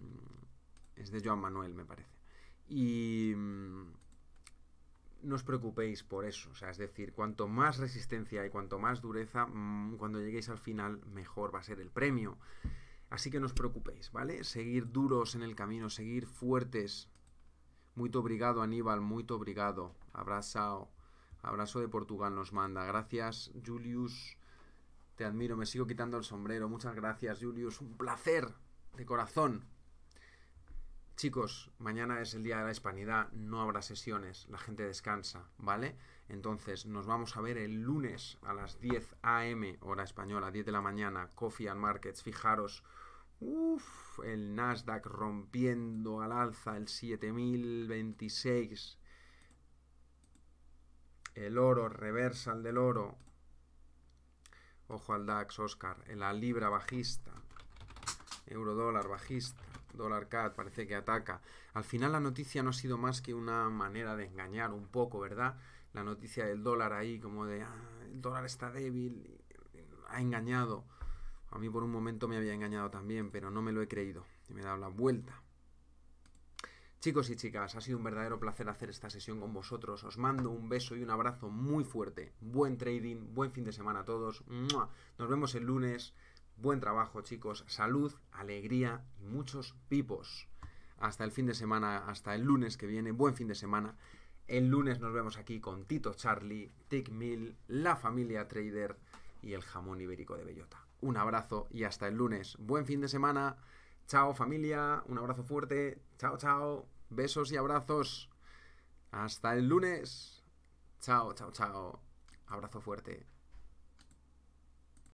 es de Joan Manuel, me parece. Y. Mm, no os preocupéis por eso. O sea, es decir, cuanto más resistencia y cuanto más dureza, mm, cuando lleguéis al final, mejor va a ser el premio. Así que no os preocupéis, ¿vale? Seguir duros en el camino, seguir fuertes. Muy obrigado, Aníbal, muy obrigado. Abrazao. Abrazo de Portugal nos manda. Gracias, Julius. Te admiro, me sigo quitando el sombrero. Muchas gracias, Julius. Un placer, de corazón. Chicos, mañana es el Día de la Hispanidad, no habrá sesiones, la gente descansa, ¿vale? Entonces, nos vamos a ver el lunes a las 10 a.m., hora española, 10 de la mañana, Coffee and Markets, fijaros. Uf, el Nasdaq rompiendo al alza el 7026 el oro, reversal del oro, ojo al DAX, Oscar, la libra bajista, euro dólar bajista, dólar CAD parece que ataca. Al final la noticia no ha sido más que una manera de engañar un poco, ¿verdad? La noticia del dólar ahí, como de, ah, el dólar está débil, ha engañado. A mí por un momento me había engañado también, pero no me lo he creído y me he dado la vuelta. Chicos y chicas, ha sido un verdadero placer hacer esta sesión con vosotros. Os mando un beso y un abrazo muy fuerte. Buen trading, buen fin de semana a todos. Nos vemos el lunes. Buen trabajo, chicos. Salud, alegría y muchos pipos. Hasta el fin de semana, hasta el lunes que viene. Buen fin de semana. El lunes nos vemos aquí con Tito Charlie, Tick Mill, la familia Trader y el jamón ibérico de bellota. Un abrazo y hasta el lunes. Buen fin de semana. Chao familia, un abrazo fuerte. Chao, chao. Besos y abrazos. Hasta el lunes. Chao, chao, chao. Abrazo fuerte.